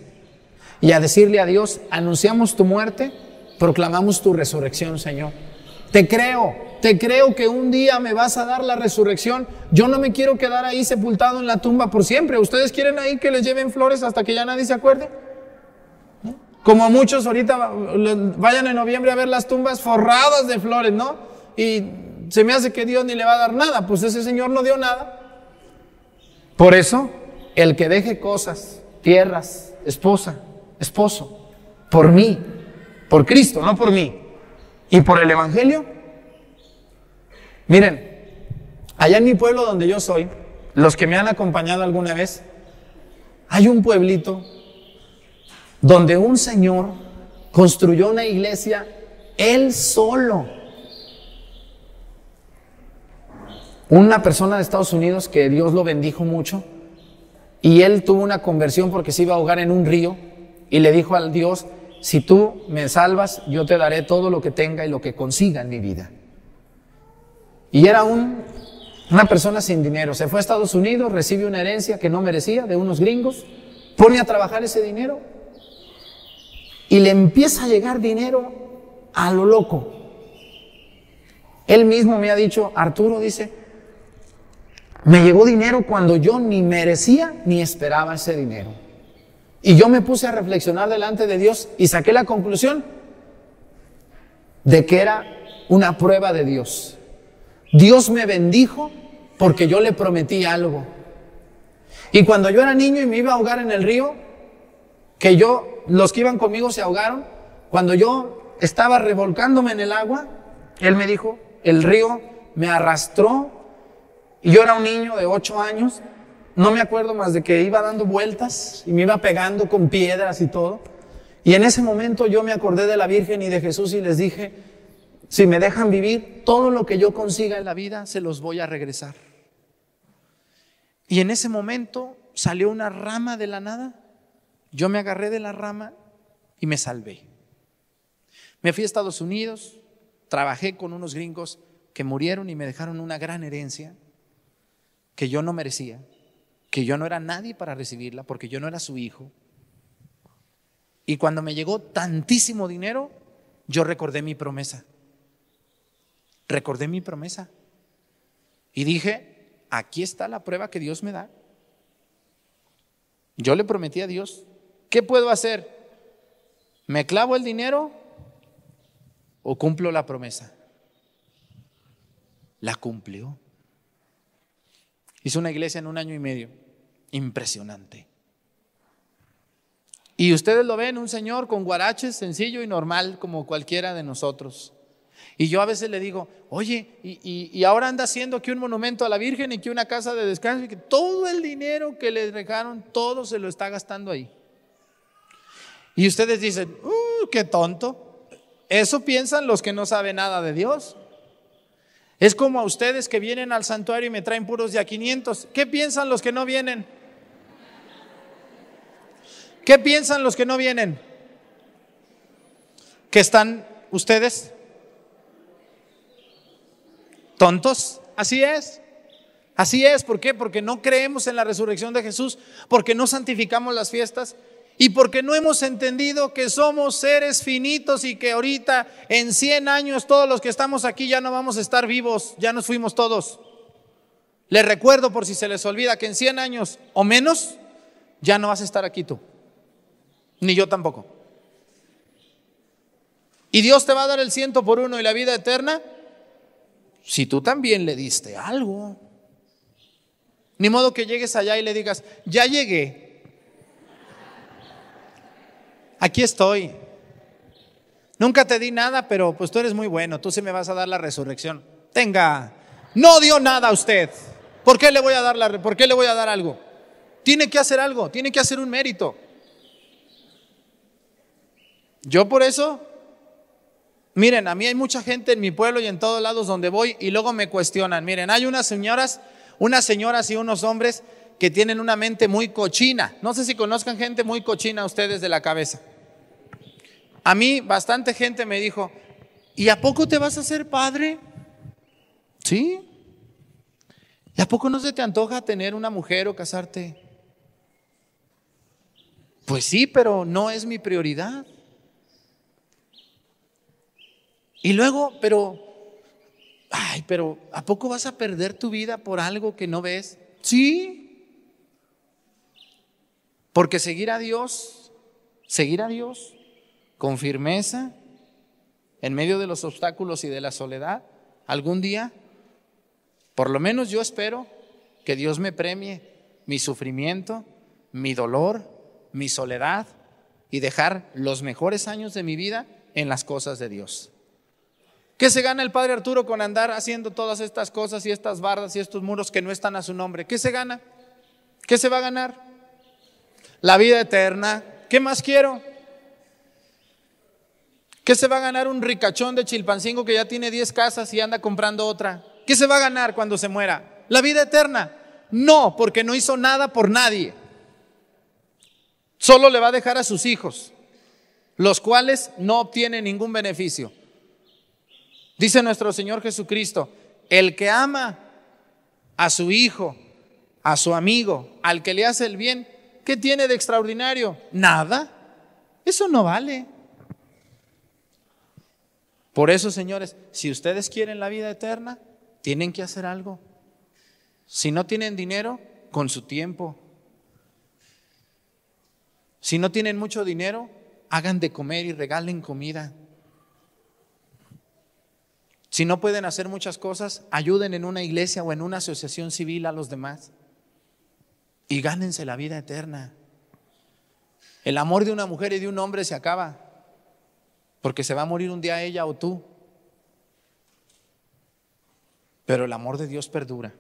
y a decirle a Dios, anunciamos tu muerte, proclamamos tu resurrección, Señor. Te creo, te creo que un día me vas a dar la resurrección. Yo no me quiero quedar ahí sepultado en la tumba por siempre. ¿Ustedes quieren ahí que les lleven flores hasta que ya nadie se acuerde? Como muchos ahorita vayan en noviembre a ver las tumbas forradas de flores, ¿no? Y se me hace que Dios ni le va a dar nada, pues ese señor no dio nada. Por eso, el que deje cosas, tierras, esposa, esposo, por mí, por Cristo, no por mí, y por el Evangelio, miren, allá en mi pueblo donde yo soy, los que me han acompañado alguna vez, hay un pueblito donde un señor construyó una iglesia él solo Una persona de Estados Unidos que Dios lo bendijo mucho y él tuvo una conversión porque se iba a ahogar en un río y le dijo al Dios, si tú me salvas, yo te daré todo lo que tenga y lo que consiga en mi vida. Y era un, una persona sin dinero. Se fue a Estados Unidos, recibe una herencia que no merecía de unos gringos, pone a trabajar ese dinero y le empieza a llegar dinero a lo loco. Él mismo me ha dicho, Arturo dice, me llegó dinero cuando yo ni merecía ni esperaba ese dinero. Y yo me puse a reflexionar delante de Dios y saqué la conclusión de que era una prueba de Dios. Dios me bendijo porque yo le prometí algo. Y cuando yo era niño y me iba a ahogar en el río, que yo, los que iban conmigo se ahogaron, cuando yo estaba revolcándome en el agua, él me dijo, el río me arrastró y yo era un niño de 8 años, no me acuerdo más de que iba dando vueltas y me iba pegando con piedras y todo. Y en ese momento yo me acordé de la Virgen y de Jesús y les dije, si me dejan vivir, todo lo que yo consiga en la vida se los voy a regresar. Y en ese momento salió una rama de la nada. Yo me agarré de la rama y me salvé. Me fui a Estados Unidos, trabajé con unos gringos que murieron y me dejaron una gran herencia que yo no merecía, que yo no era nadie para recibirla, porque yo no era su hijo. Y cuando me llegó tantísimo dinero, yo recordé mi promesa. Recordé mi promesa. Y dije, aquí está la prueba que Dios me da. Yo le prometí a Dios, ¿qué puedo hacer? ¿Me clavo el dinero o cumplo la promesa? La cumplió. Hizo una iglesia en un año y medio. Impresionante. Y ustedes lo ven, un señor con guaraches, sencillo y normal, como cualquiera de nosotros. Y yo a veces le digo, oye, y, ahora anda haciendo aquí un monumento a la Virgen y que una casa de descanso y que todo el dinero que le dejaron, todo se lo está gastando ahí. Y ustedes dicen, uh, qué tonto. Eso piensan los que no saben nada de Dios. Es como a ustedes que vienen al santuario y me traen puros de a 500. ¿Qué piensan los que no vienen? ¿Qué piensan los que no vienen? ¿Que están ustedes tontos? Así es. Así es, ¿por qué? Porque no creemos en la resurrección de Jesús, porque no santificamos las fiestas, y porque no hemos entendido que somos seres finitos y que ahorita en 100 años todos los que estamos aquí ya no vamos a estar vivos, ya nos fuimos todos. Les recuerdo por si se les olvida que en 100 años o menos ya no vas a estar aquí tú, ni yo tampoco. Y Dios te va a dar el ciento por uno y la vida eterna si tú también le diste algo. Ni modo que llegues allá y le digas, ya llegué, aquí estoy. Nunca te di nada, pero pues tú eres muy bueno, tú sí me vas a dar la resurrección. Tenga, no dio nada a usted. ¿Por qué le voy a dar, la, ¿por qué le voy a dar algo? Tiene que hacer algo, tiene que hacer un mérito. Yo por eso, miren, a mí hay mucha gente en mi pueblo y en todos lados donde voy y luego me cuestionan. Miren, hay unas señoras, unas señoras y unos hombres que tienen una mente muy cochina. No sé si conozcan gente muy cochina ustedes de la cabeza. A mí bastante gente me dijo, ¿y a poco te vas a ser padre? ¿Sí? ¿Y a poco no se te antoja tener una mujer o casarte? Pues sí, pero no es mi prioridad. Y luego, pero, ay, pero, ¿a poco vas a perder tu vida por algo que no ves? Sí. Porque seguir a Dios, seguir a Dios con firmeza, en medio de los obstáculos y de la soledad, algún día, por lo menos yo espero que Dios me premie mi sufrimiento, mi dolor, mi soledad y dejar los mejores años de mi vida en las cosas de Dios. ¿Qué se gana el padre Arturo con andar haciendo todas estas cosas y estas bardas y estos muros que no están a su nombre? ¿Qué se gana? ¿Qué se va a ganar? La vida eterna. ¿Qué más quiero? ¿Qué se va a ganar un ricachón de Chilpancingo que ya tiene 10 casas y anda comprando otra? ¿Qué se va a ganar cuando se muera? ¿La vida eterna? No, porque no hizo nada por nadie. Solo le va a dejar a sus hijos, los cuales no obtienen ningún beneficio. Dice nuestro Señor Jesucristo, el que ama a su hijo, a su amigo, al que le hace el bien, ¿qué tiene de extraordinario? Nada. Eso no vale. Por eso, señores, si ustedes quieren la vida eterna, tienen que hacer algo. Si no tienen dinero, con su tiempo. Si no tienen mucho dinero, hagan de comer y regalen comida. Si no pueden hacer muchas cosas, ayuden en una iglesia o en una asociación civil a los demás y gánense la vida eterna. El amor de una mujer y de un hombre se acaba. Porque se va a morir un día ella o tú. Pero el amor de Dios perdura.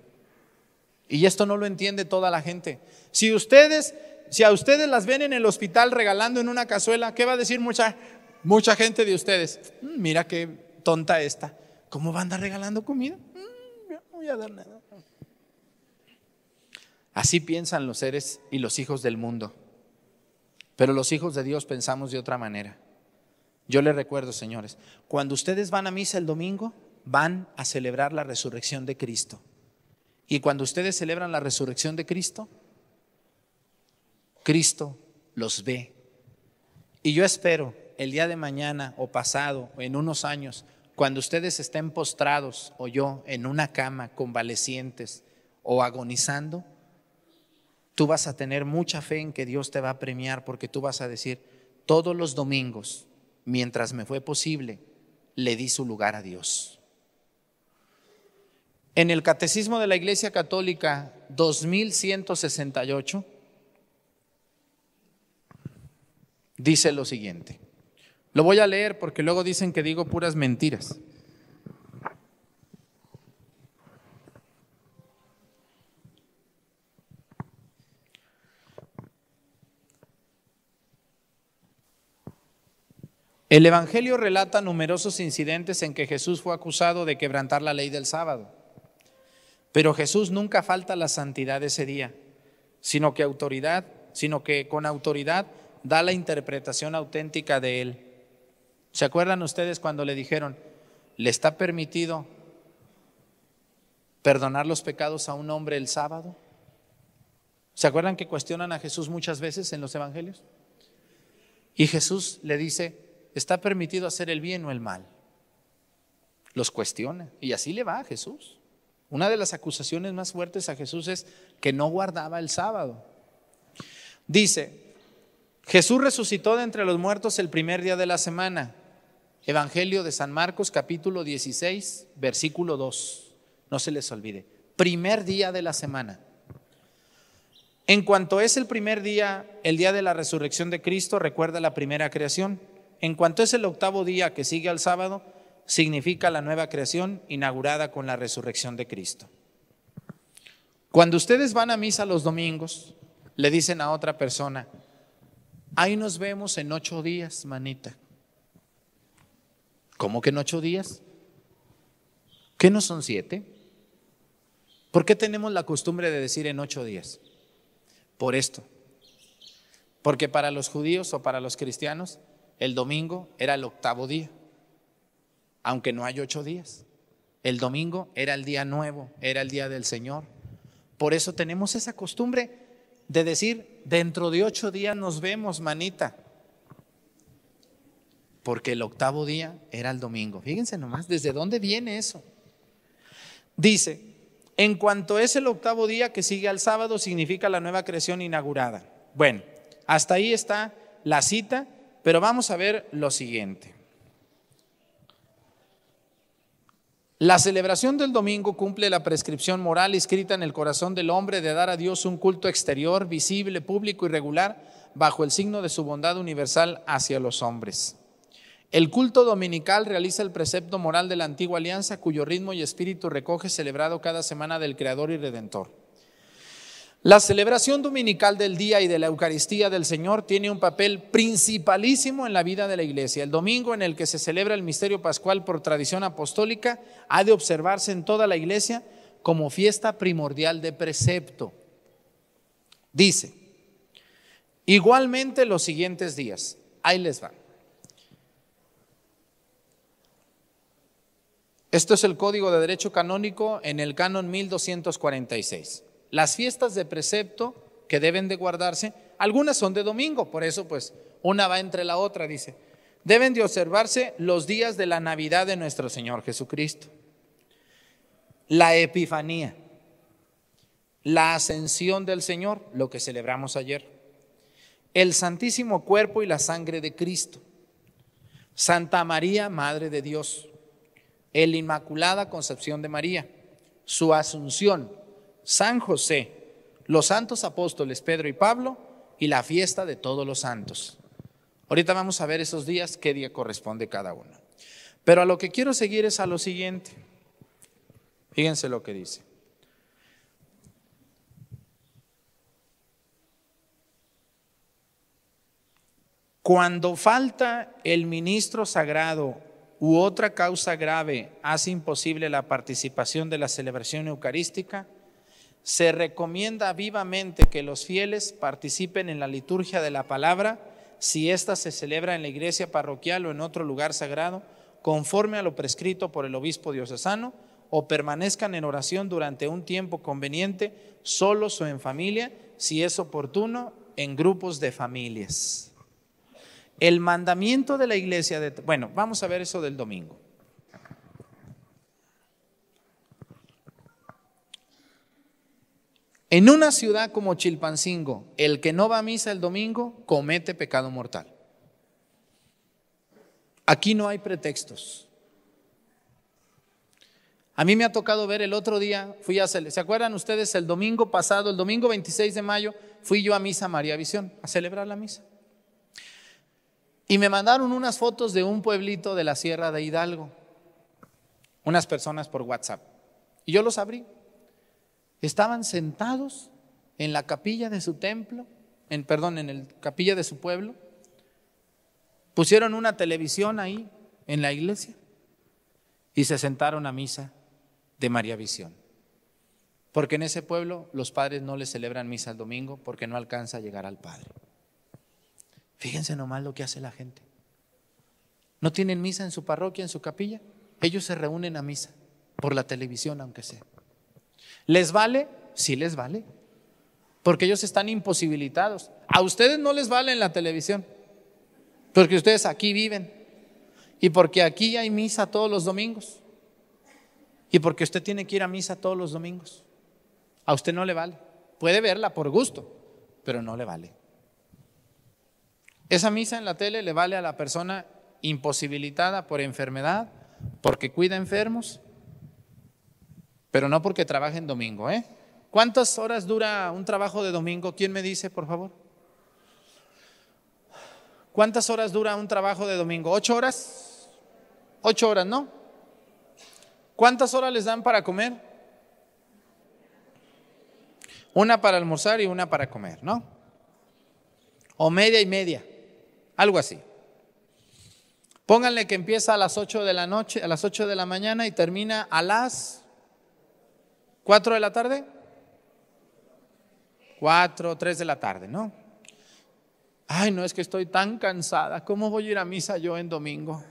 Y esto no lo entiende toda la gente. Si ustedes, si a ustedes las ven en el hospital regalando en una cazuela, ¿qué va a decir mucha, mucha gente de ustedes? Mm, mira qué tonta esta. ¿Cómo va a andar regalando comida? Mm, no voy a dar nada. Así piensan los seres y los hijos del mundo. Pero los hijos de Dios pensamos de otra manera. Yo les recuerdo, señores, cuando ustedes van a misa el domingo, van a celebrar la resurrección de Cristo. Y cuando ustedes celebran la resurrección de Cristo, Cristo los ve. Y yo espero el día de mañana o pasado, o en unos años, cuando ustedes estén postrados o yo en una cama convalecientes o agonizando, tú vas a tener mucha fe en que Dios te va a premiar porque tú vas a decir, todos los domingos mientras me fue posible, le di su lugar a Dios. En el Catecismo de la Iglesia Católica 2168 dice lo siguiente. Lo voy a leer porque luego dicen que digo puras mentiras. El Evangelio relata numerosos incidentes en que Jesús fue acusado de quebrantar la ley del sábado. Pero Jesús nunca falta la santidad ese día, sino que autoridad, sino que con autoridad da la interpretación auténtica de él. ¿Se acuerdan ustedes cuando le dijeron, le está permitido perdonar los pecados a un hombre el sábado? ¿Se acuerdan que cuestionan a Jesús muchas veces en los evangelios? Y Jesús le dice, ¿Está permitido hacer el bien o el mal? Los cuestiona. Y así le va a Jesús. Una de las acusaciones más fuertes a Jesús es que no guardaba el sábado. Dice, Jesús resucitó de entre los muertos el primer día de la semana. Evangelio de San Marcos capítulo 16, versículo 2. No se les olvide. Primer día de la semana. En cuanto es el primer día, el día de la resurrección de Cristo, recuerda la primera creación. En cuanto es el octavo día que sigue al sábado, significa la nueva creación inaugurada con la resurrección de Cristo. Cuando ustedes van a misa los domingos, le dicen a otra persona, ahí nos vemos en ocho días, manita. ¿Cómo que en ocho días? ¿Qué no son siete? ¿Por qué tenemos la costumbre de decir en ocho días? Por esto. Porque para los judíos o para los cristianos, el domingo era el octavo día, aunque no hay ocho días. El domingo era el día nuevo, era el día del Señor. Por eso tenemos esa costumbre de decir, dentro de ocho días nos vemos, manita. Porque el octavo día era el domingo. Fíjense nomás, ¿desde dónde viene eso? Dice, en cuanto es el octavo día que sigue al sábado, significa la nueva creación inaugurada. Bueno, hasta ahí está la cita pero vamos a ver lo siguiente. La celebración del domingo cumple la prescripción moral escrita en el corazón del hombre de dar a Dios un culto exterior, visible, público y regular, bajo el signo de su bondad universal hacia los hombres. El culto dominical realiza el precepto moral de la antigua alianza, cuyo ritmo y espíritu recoge celebrado cada semana del Creador y Redentor. La celebración dominical del día y de la Eucaristía del Señor tiene un papel principalísimo en la vida de la Iglesia. El domingo en el que se celebra el misterio pascual por tradición apostólica ha de observarse en toda la Iglesia como fiesta primordial de precepto. Dice, igualmente los siguientes días, ahí les va. Esto es el Código de Derecho Canónico en el Canon 1246 las fiestas de precepto que deben de guardarse, algunas son de domingo, por eso pues una va entre la otra, dice, deben de observarse los días de la Navidad de nuestro Señor Jesucristo, la Epifanía, la ascensión del Señor, lo que celebramos ayer, el Santísimo Cuerpo y la Sangre de Cristo, Santa María, Madre de Dios, el Inmaculada Concepción de María, su Asunción, San José, los santos apóstoles Pedro y Pablo y la fiesta de todos los santos. Ahorita vamos a ver esos días, qué día corresponde cada uno. Pero a lo que quiero seguir es a lo siguiente. Fíjense lo que dice. Cuando falta el ministro sagrado u otra causa grave hace imposible la participación de la celebración eucarística, se recomienda vivamente que los fieles participen en la liturgia de la palabra si ésta se celebra en la iglesia parroquial o en otro lugar sagrado, conforme a lo prescrito por el obispo diocesano, o permanezcan en oración durante un tiempo conveniente, solos o en familia, si es oportuno, en grupos de familias. El mandamiento de la iglesia, de, bueno, vamos a ver eso del domingo. En una ciudad como Chilpancingo, el que no va a misa el domingo comete pecado mortal. Aquí no hay pretextos. A mí me ha tocado ver el otro día, fui a ¿se acuerdan ustedes? El domingo pasado, el domingo 26 de mayo, fui yo a misa María Visión, a celebrar la misa. Y me mandaron unas fotos de un pueblito de la Sierra de Hidalgo, unas personas por WhatsApp. Y yo los abrí estaban sentados en la capilla de su templo, en, perdón, en la capilla de su pueblo. Pusieron una televisión ahí en la iglesia y se sentaron a misa de María Visión. Porque en ese pueblo los padres no le celebran misa el domingo porque no alcanza a llegar al Padre. Fíjense nomás lo que hace la gente. No tienen misa en su parroquia, en su capilla. Ellos se reúnen a misa por la televisión, aunque sea. ¿Les vale? Sí les vale, porque ellos están imposibilitados. A ustedes no les vale en la televisión, porque ustedes aquí viven y porque aquí hay misa todos los domingos y porque usted tiene que ir a misa todos los domingos. A usted no le vale. Puede verla por gusto, pero no le vale. Esa misa en la tele le vale a la persona imposibilitada por enfermedad, porque cuida enfermos, pero no porque trabajen domingo. ¿eh? ¿Cuántas horas dura un trabajo de domingo? ¿Quién me dice, por favor? ¿Cuántas horas dura un trabajo de domingo? ¿Ocho horas? Ocho horas, ¿no? ¿Cuántas horas les dan para comer? Una para almorzar y una para comer, ¿no? O media y media, algo así. Pónganle que empieza a las ocho de la noche, a las ocho de la mañana y termina a las ¿Cuatro de la tarde? Cuatro, tres de la tarde, ¿no? Ay, no es que estoy tan cansada. ¿Cómo voy a ir a misa yo en domingo?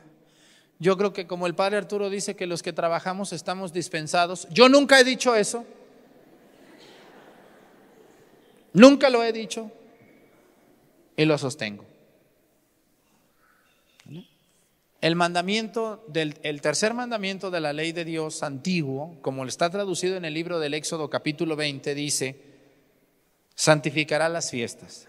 Yo creo que como el padre Arturo dice que los que trabajamos estamos dispensados, yo nunca he dicho eso. Nunca lo he dicho y lo sostengo. El mandamiento, del, tercer mandamiento de la ley de Dios antiguo, como está traducido en el libro del Éxodo capítulo 20, dice, santificará las fiestas.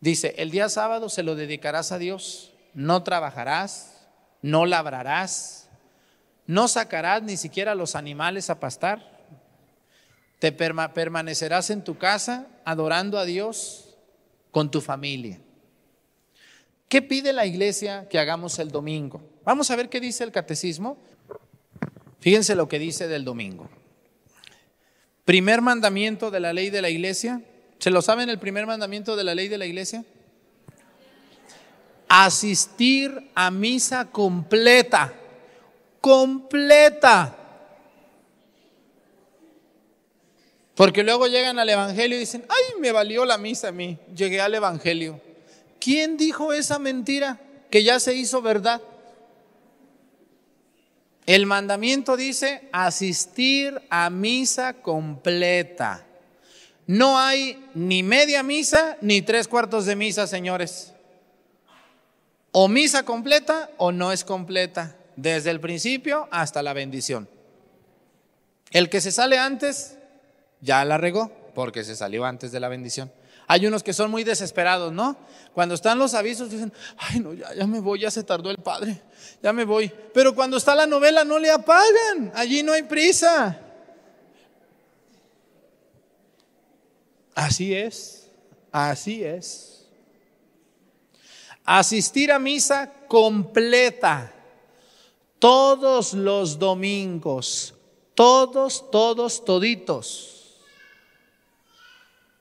Dice, el día sábado se lo dedicarás a Dios, no trabajarás, no labrarás, no sacarás ni siquiera los animales a pastar, te permanecerás en tu casa adorando a Dios con tu familia. ¿Qué pide la iglesia que hagamos el domingo? Vamos a ver qué dice el catecismo. Fíjense lo que dice del domingo. Primer mandamiento de la ley de la iglesia. ¿Se lo saben el primer mandamiento de la ley de la iglesia? Asistir a misa completa. Completa. Porque luego llegan al Evangelio y dicen, ay, me valió la misa a mí, llegué al Evangelio. ¿Quién dijo esa mentira que ya se hizo verdad? El mandamiento dice asistir a misa completa. No hay ni media misa ni tres cuartos de misa, señores. O misa completa o no es completa, desde el principio hasta la bendición. El que se sale antes, ya la regó, porque se salió antes de la bendición. Hay unos que son muy desesperados, ¿no? Cuando están los avisos dicen, ay no, ya, me voy, ya se tardó el padre, ya me voy. Pero cuando está la novela no le apagan, allí no hay prisa. Así es, así es. Asistir a misa completa todos los domingos, todos, todos, toditos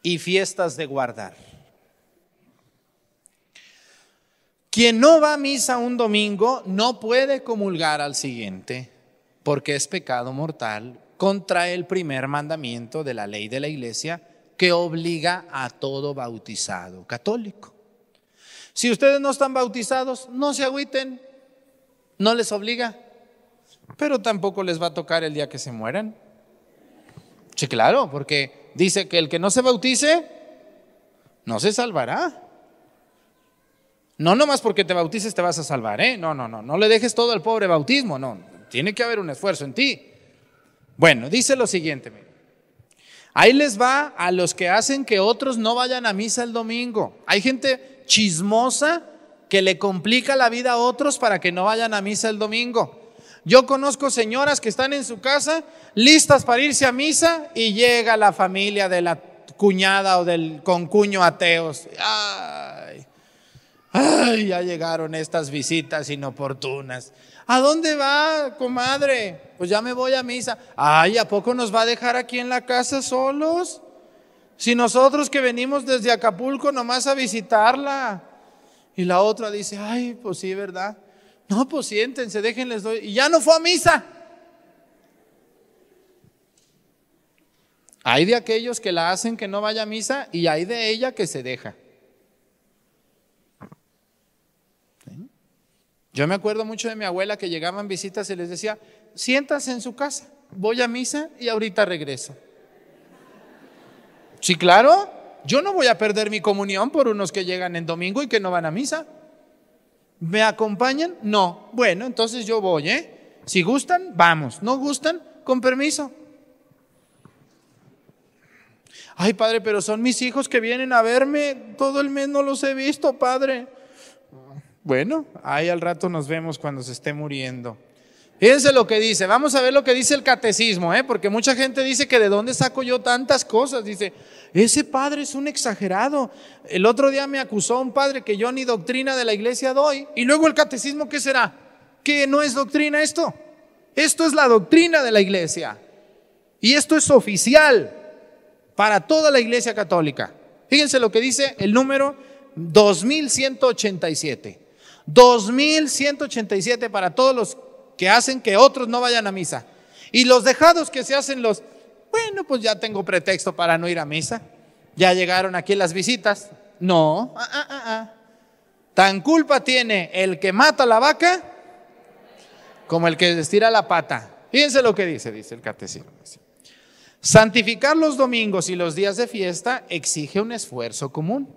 y fiestas de guardar. Quien no va a misa un domingo no puede comulgar al siguiente, porque es pecado mortal contra el primer mandamiento de la ley de la iglesia que obliga a todo bautizado católico. Si ustedes no están bautizados, no se agüiten, no les obliga, pero tampoco les va a tocar el día que se mueran. Sí, claro, porque dice que el que no se bautice, no se salvará. No nomás porque te bautices te vas a salvar, ¿eh? No, no, no, no le dejes todo al pobre bautismo, no, tiene que haber un esfuerzo en ti. Bueno, dice lo siguiente, Ahí les va a los que hacen que otros no vayan a misa el domingo. Hay gente chismosa que le complica la vida a otros para que no vayan a misa el domingo. Yo conozco señoras que están en su casa listas para irse a misa y llega la familia de la cuñada o del concuño ateos. Ay, ay, ya llegaron estas visitas inoportunas. ¿A dónde va, comadre? Pues ya me voy a misa. Ay, ¿a poco nos va a dejar aquí en la casa solos? Si nosotros que venimos desde Acapulco nomás a visitarla. Y la otra dice, ay, pues sí, ¿verdad? No, pues siéntense, déjenles doy. Y ya no fue a misa. Hay de aquellos que la hacen que no vaya a misa y hay de ella que se deja. Yo me acuerdo mucho de mi abuela que llegaban visitas y les decía, siéntanse en su casa, voy a misa y ahorita regreso. Sí, claro, yo no voy a perder mi comunión por unos que llegan en domingo y que no van a misa. ¿Me acompañan? No. Bueno, entonces yo voy, ¿eh? Si gustan, vamos. ¿No gustan? Con permiso. Ay, padre, pero son mis hijos que vienen a verme. Todo el mes no los he visto, padre. Bueno, ahí al rato nos vemos cuando se esté muriendo. Fíjense lo que dice, vamos a ver lo que dice el catecismo, ¿eh? porque mucha gente dice que de dónde saco yo tantas cosas. Dice, ese padre es un exagerado. El otro día me acusó un padre que yo ni doctrina de la iglesia doy. Y luego el catecismo, ¿qué será? Que no es doctrina esto. Esto es la doctrina de la iglesia. Y esto es oficial para toda la iglesia católica. Fíjense lo que dice el número 2187. 2187 para todos los que hacen que otros no vayan a misa. Y los dejados que se hacen los, bueno, pues ya tengo pretexto para no ir a misa. Ya llegaron aquí las visitas. No, ah, ah, ah. ah. tan culpa tiene el que mata la vaca como el que tira la pata. Fíjense lo que dice, dice el catecismo. Santificar los domingos y los días de fiesta exige un esfuerzo común.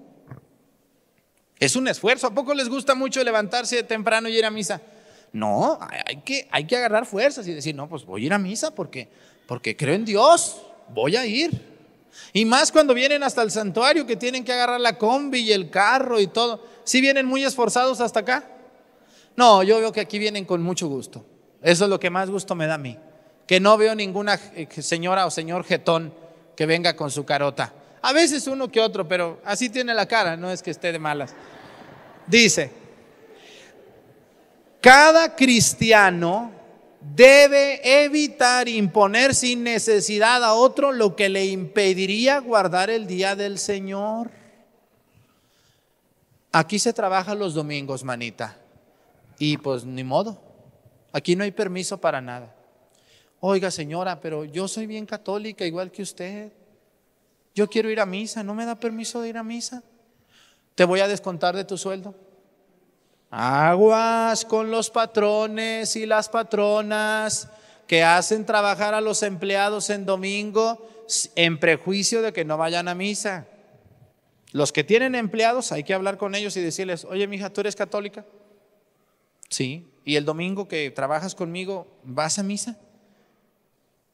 Es un esfuerzo. ¿A poco les gusta mucho levantarse de temprano y ir a misa? No, hay que, hay que agarrar fuerzas y decir, no, pues voy a ir a misa porque, porque creo en Dios, voy a ir. Y más cuando vienen hasta el santuario, que tienen que agarrar la combi y el carro y todo. ¿Sí vienen muy esforzados hasta acá? No, yo veo que aquí vienen con mucho gusto. Eso es lo que más gusto me da a mí. Que no veo ninguna eh, señora o señor jetón que venga con su carota. A veces uno que otro, pero así tiene la cara, no es que esté de malas. Dice, cada cristiano debe evitar imponer sin necesidad a otro lo que le impediría guardar el día del Señor. Aquí se trabaja los domingos, manita. Y pues ni modo. Aquí no hay permiso para nada. Oiga, señora, pero yo soy bien católica, igual que usted. Yo quiero ir a misa, no me da permiso de ir a misa. Te voy a descontar de tu sueldo. Aguas con los patrones y las patronas que hacen trabajar a los empleados en domingo en prejuicio de que no vayan a misa. Los que tienen empleados hay que hablar con ellos y decirles, oye, mija, ¿tú eres católica? Sí. ¿Y el domingo que trabajas conmigo, vas a misa?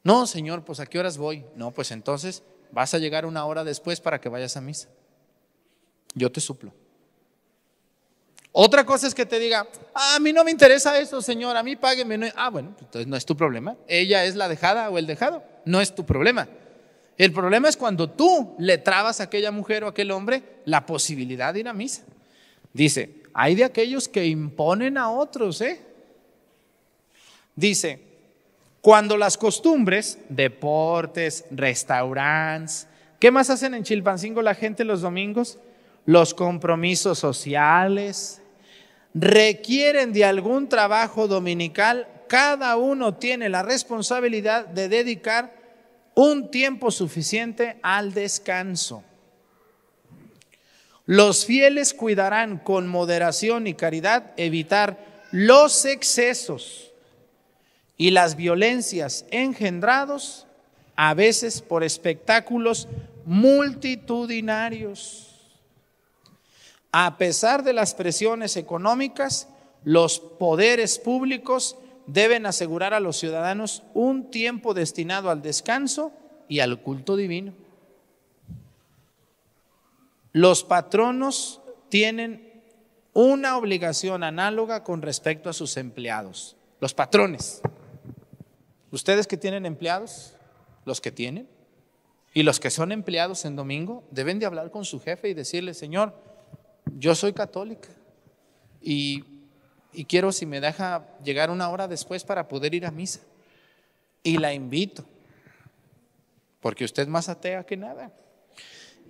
No, señor, pues a qué horas voy. No, pues entonces vas a llegar una hora después para que vayas a misa. Yo te suplo. Otra cosa es que te diga, ah, a mí no me interesa eso, señor, a mí págueme. Ah, bueno, entonces no es tu problema. Ella es la dejada o el dejado, no es tu problema. El problema es cuando tú le trabas a aquella mujer o a aquel hombre la posibilidad de ir a misa. Dice, hay de aquellos que imponen a otros, ¿eh? Dice, cuando las costumbres, deportes, restaurantes, ¿qué más hacen en Chilpancingo la gente los domingos? Los compromisos sociales, requieren de algún trabajo dominical, cada uno tiene la responsabilidad de dedicar un tiempo suficiente al descanso. Los fieles cuidarán con moderación y caridad evitar los excesos y las violencias engendrados a veces por espectáculos multitudinarios. A pesar de las presiones económicas, los poderes públicos deben asegurar a los ciudadanos un tiempo destinado al descanso y al culto divino. Los patronos tienen una obligación análoga con respecto a sus empleados, los patrones. Ustedes que tienen empleados, los que tienen, y los que son empleados en domingo, deben de hablar con su jefe y decirle, Señor, yo soy católica y, quiero si me deja llegar una hora después para poder ir a misa. Y la invito, porque usted es más atea que nada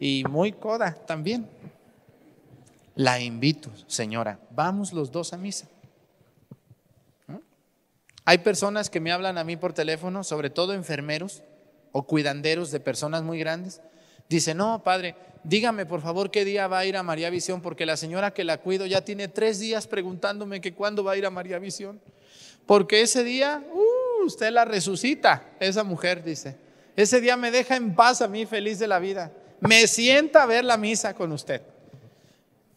y muy coda también. La invito, señora, vamos los dos a misa. Hay personas que me hablan a mí por teléfono, sobre todo enfermeros o cuidanderos de personas muy grandes. dice no, padre, dígame por favor qué día va a ir a María Visión, porque la señora que la cuido ya tiene tres días preguntándome que cuándo va a ir a María Visión. Porque ese día, uh, usted la resucita, esa mujer dice. Ese día me deja en paz a mí, feliz de la vida. Me sienta a ver la misa con usted.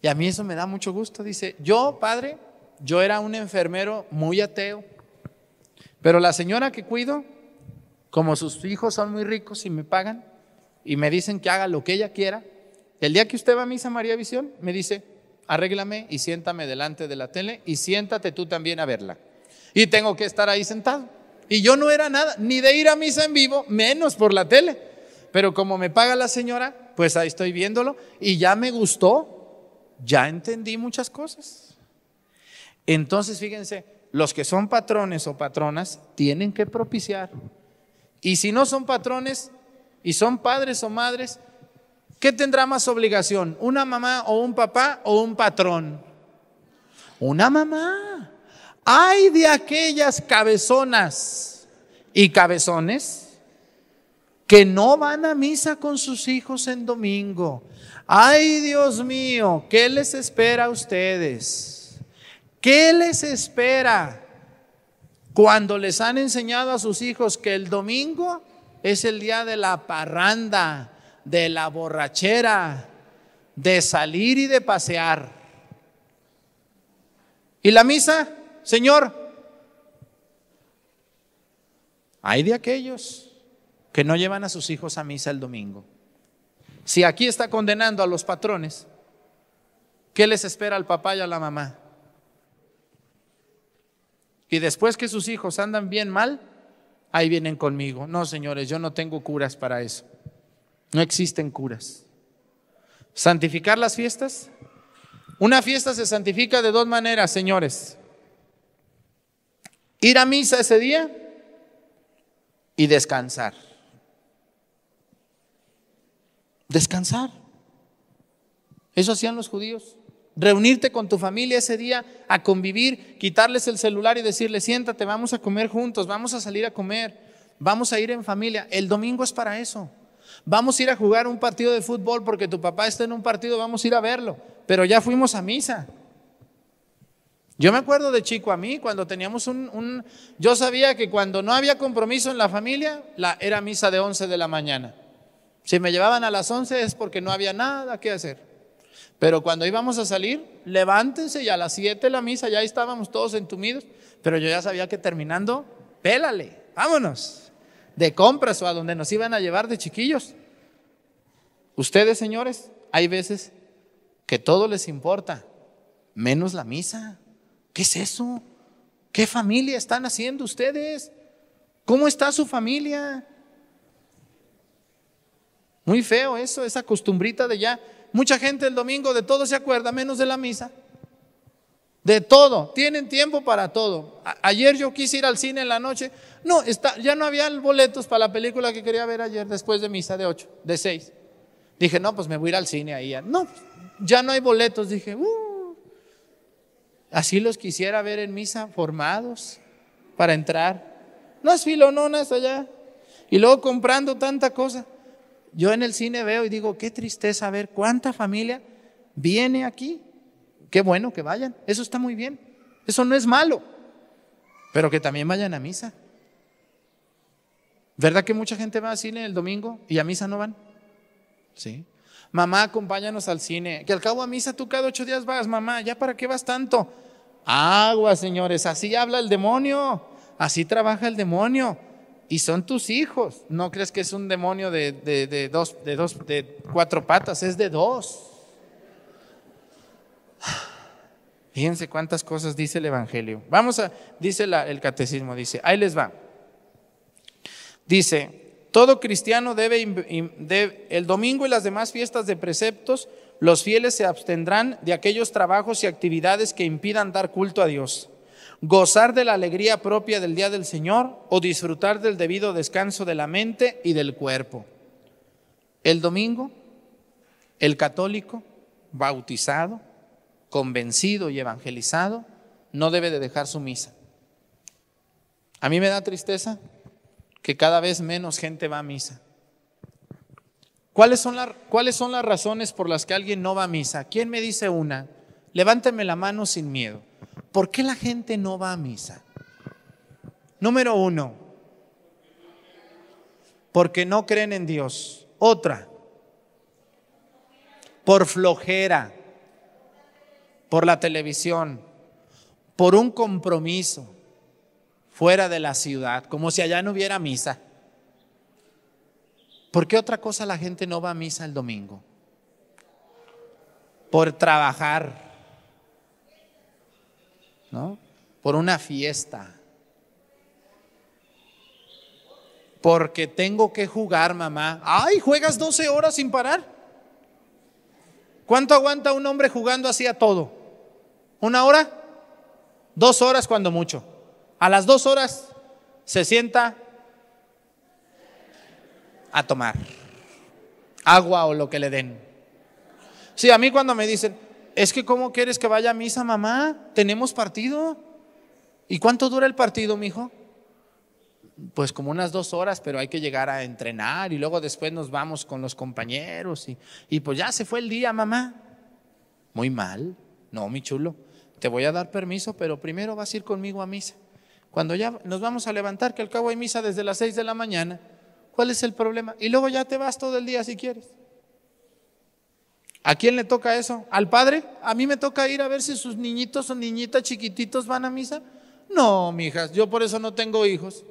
Y a mí eso me da mucho gusto. Dice, yo, padre, yo era un enfermero muy ateo, pero la señora que cuido, como sus hijos son muy ricos y me pagan y me dicen que haga lo que ella quiera, el día que usted va a misa María Visión, me dice, arréglame y siéntame delante de la tele y siéntate tú también a verla. Y tengo que estar ahí sentado. Y yo no era nada, ni de ir a misa en vivo, menos por la tele. Pero como me paga la señora, pues ahí estoy viéndolo y ya me gustó, ya entendí muchas cosas. Entonces, fíjense, los que son patrones o patronas tienen que propiciar. Y si no son patrones y son padres o madres, ¿Qué tendrá más obligación? ¿Una mamá o un papá o un patrón? Una mamá. Hay de aquellas cabezonas y cabezones que no van a misa con sus hijos en domingo. Ay, Dios mío, ¿qué les espera a ustedes? ¿Qué les espera cuando les han enseñado a sus hijos que el domingo es el día de la parranda, de la borrachera, de salir y de pasear. ¿Y la misa, Señor? Hay de aquellos que no llevan a sus hijos a misa el domingo. Si aquí está condenando a los patrones, ¿qué les espera al papá y a la mamá? Y después que sus hijos andan bien mal, ahí vienen conmigo. No, señores, yo no tengo curas para eso. No existen curas. Santificar las fiestas. Una fiesta se santifica de dos maneras, señores. Ir a misa ese día y descansar. Descansar. Eso hacían los judíos. Reunirte con tu familia ese día a convivir, quitarles el celular y decirles, siéntate, vamos a comer juntos, vamos a salir a comer, vamos a ir en familia. El domingo es para eso. Vamos a ir a jugar un partido de fútbol porque tu papá está en un partido, vamos a ir a verlo. Pero ya fuimos a misa. Yo me acuerdo de chico a mí, cuando teníamos un, Yo sabía que cuando no había compromiso en la familia, la, era misa de 11 de la mañana. Si me llevaban a las 11 es porque no había nada que hacer. Pero cuando íbamos a salir, levántense y a las 7 la misa, ya estábamos todos entumidos, pero yo ya sabía que terminando, pélale, vámonos de compras o a donde nos iban a llevar de chiquillos. Ustedes, señores, hay veces que todo les importa, menos la misa. ¿Qué es eso? ¿Qué familia están haciendo ustedes? ¿Cómo está su familia? Muy feo eso, esa costumbrita de ya. Mucha gente el domingo de todo se acuerda, menos de la misa de todo, tienen tiempo para todo. ayer yo quise ir al cine en la noche, no, está, ya no había boletos para la película que quería ver ayer después de misa de ocho, de seis, Dije, no, pues me voy a ir al cine ahí. No, ya no hay boletos, dije, uh". así los quisiera ver en misa formados para entrar. No es filononas allá. Y luego comprando tanta cosa. Yo en el cine veo y digo, qué tristeza ver cuánta familia viene aquí Qué bueno que vayan, eso está muy bien, eso no es malo, pero que también vayan a misa. ¿Verdad que mucha gente va al cine el domingo y a misa no van? Sí. Mamá, acompáñanos al cine. Que al cabo a misa tú cada ocho días vas, mamá, ¿ya para qué vas tanto? Agua, señores, así habla el demonio, así trabaja el demonio. Y son tus hijos. No crees que es un demonio de, de, de dos, de, dos, de cuatro patas, es de dos. Fíjense cuántas cosas dice el Evangelio. Vamos a, dice el catecismo, dice, ahí les va. Dice, todo cristiano debe, el domingo y las demás fiestas de preceptos, los fieles se abstendrán de aquellos trabajos y actividades que impidan dar culto a Dios, gozar de la alegría propia del día del Señor o disfrutar del debido descanso de la mente y del cuerpo. El domingo, el católico, bautizado, convencido y evangelizado, no debe de dejar su misa. A mí me da tristeza que cada vez menos gente va a misa. ¿Cuáles son, ¿Cuáles son las razones por las que alguien no va a misa? ¿Quién me dice una? Levánteme la mano sin miedo. ¿Por qué la gente no va a misa? Número uno, porque no creen en Dios. Otra, por flojera por la televisión, por un compromiso fuera de la ciudad, como si allá no hubiera misa. ¿Por qué otra cosa la gente no va a misa el domingo? Por trabajar, ¿no? Por una fiesta. Porque tengo que jugar, mamá. Ay, juegas 12 horas sin parar. ¿Cuánto aguanta un hombre jugando así a todo? ¿Una hora? Dos horas cuando mucho. A las dos horas se sienta a tomar agua o lo que le den. Sí, a mí cuando me dicen, es que ¿cómo quieres que vaya a misa, mamá? Tenemos partido. ¿Y cuánto dura el partido, mijo? Pues como unas dos horas, pero hay que llegar a entrenar y luego después nos vamos con los compañeros y, y pues ya se fue el día, mamá. Muy mal. No, mi chulo, te voy a dar permiso, pero primero vas a ir conmigo a misa. Cuando ya nos vamos a levantar, que al cabo hay misa desde las 6 de la mañana, ¿cuál es el problema? Y luego ya te vas todo el día si quieres. ¿A quién le toca eso? ¿Al padre? ¿A mí me toca ir a ver si sus niñitos o niñitas chiquititos van a misa? No, mijas, yo por eso no tengo hijos.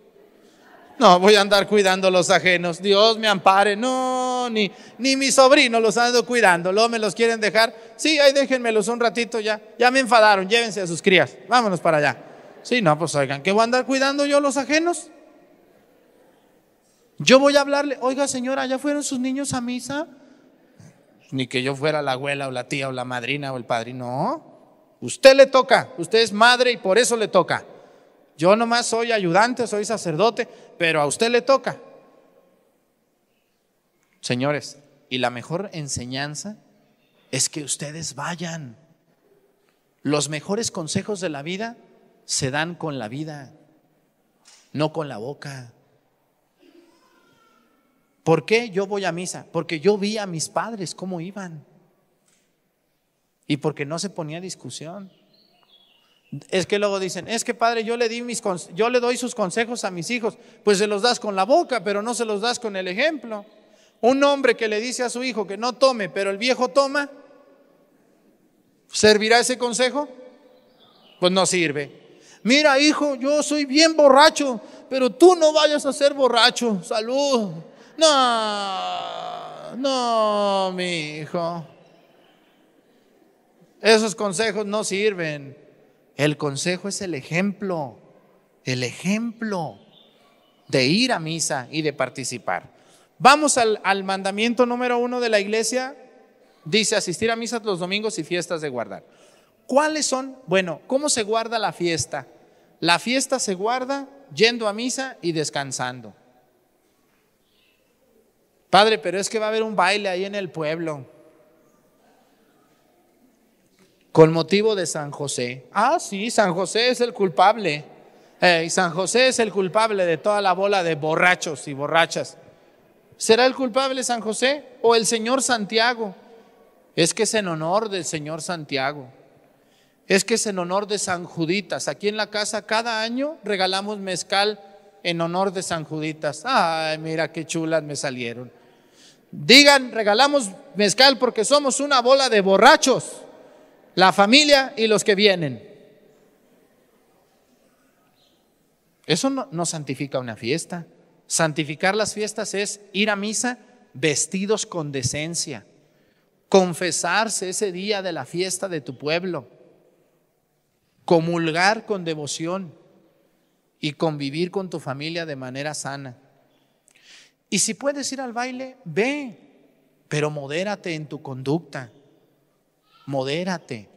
No, voy a andar cuidando los ajenos. Dios me ampare. No, ni, ni mi sobrino los ando cuidando. Luego me los quieren dejar. Sí, ahí déjenmelos un ratito ya. Ya me enfadaron. Llévense a sus crías. Vámonos para allá. Sí, no, pues oigan, ¿qué voy a andar cuidando yo los ajenos? Yo voy a hablarle, oiga señora, ¿ya fueron sus niños a misa? Ni que yo fuera la abuela o la tía o la madrina o el padrino. No, usted le toca, usted es madre y por eso le toca. Yo nomás soy ayudante, soy sacerdote, pero a usted le toca. Señores, y la mejor enseñanza es que ustedes vayan. Los mejores consejos de la vida se dan con la vida, no con la boca. ¿Por qué yo voy a misa? Porque yo vi a mis padres cómo iban. Y porque no se ponía discusión. Es que luego dicen, es que padre, yo le, doy sus consejos a mis hijos. Pues se los das con la boca, pero no se los das con el ejemplo. Un hombre que le dice a su hijo que no tome, pero el viejo toma, ¿servirá ese consejo? Pues no sirve. Mira, hijo, yo soy bien borracho, pero tú no vayas a ser borracho. Salud. No, no, mi hijo. Esos consejos no sirven. El consejo es el ejemplo, el ejemplo de ir a misa y de participar. Vamos al, mandamiento número uno de la iglesia. Dice asistir a misas los domingos y fiestas de guardar. ¿Cuáles son? Bueno, ¿cómo se guarda la fiesta? La fiesta se guarda yendo a misa y descansando. Padre, pero es que va a haber un baile ahí en el pueblo con motivo de San José. Ah, sí, San José es el culpable. Eh, y San José es el culpable de toda la bola de borrachos y borrachas. ¿Será el culpable San José o el Señor Santiago? Es que es en honor del Señor Santiago. Es que es en honor de San Juditas. Aquí en la casa cada año regalamos mezcal en honor de San Juditas. Ay, mira qué chulas me salieron. Digan, regalamos mezcal porque somos una bola de borrachos la familia y los que vienen. Eso no, santifica una fiesta. Santificar las fiestas es ir a misa vestidos con decencia, confesarse ese día de la fiesta de tu pueblo, comulgar con devoción y convivir con tu familia de manera sana. Y si puedes ir al baile, ve, pero modérate en tu conducta modérate.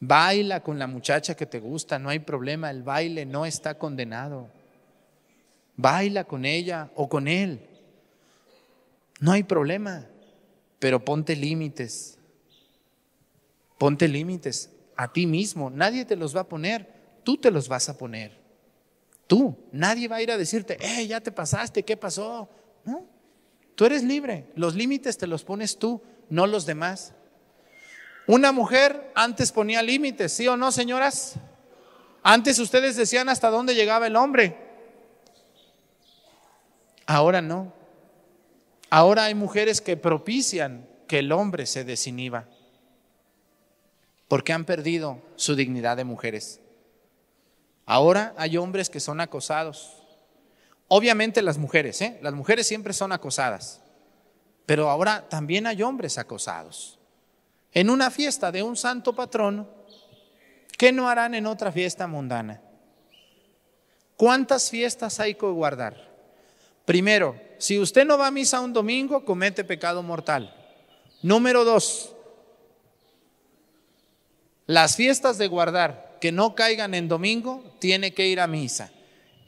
Baila con la muchacha que te gusta, no hay problema, el baile no está condenado. Baila con ella o con él, no hay problema, pero ponte límites. Ponte límites a ti mismo, nadie te los va a poner, tú te los vas a poner. Tú, nadie va a ir a decirte, eh, ya te pasaste, ¿qué pasó? tú eres libre, los límites te los pones tú, no los demás. Una mujer antes ponía límites, ¿sí o no, señoras? Antes ustedes decían hasta dónde llegaba el hombre. Ahora no. Ahora hay mujeres que propician que el hombre se desinhiba. Porque han perdido su dignidad de mujeres. Ahora hay hombres que son acosados. Obviamente las mujeres, ¿eh? las mujeres siempre son acosadas. Pero ahora también hay hombres acosados en una fiesta de un santo patrono, ¿qué no harán en otra fiesta mundana? ¿Cuántas fiestas hay que guardar? Primero, si usted no va a misa un domingo, comete pecado mortal. Número dos, las fiestas de guardar que no caigan en domingo, tiene que ir a misa.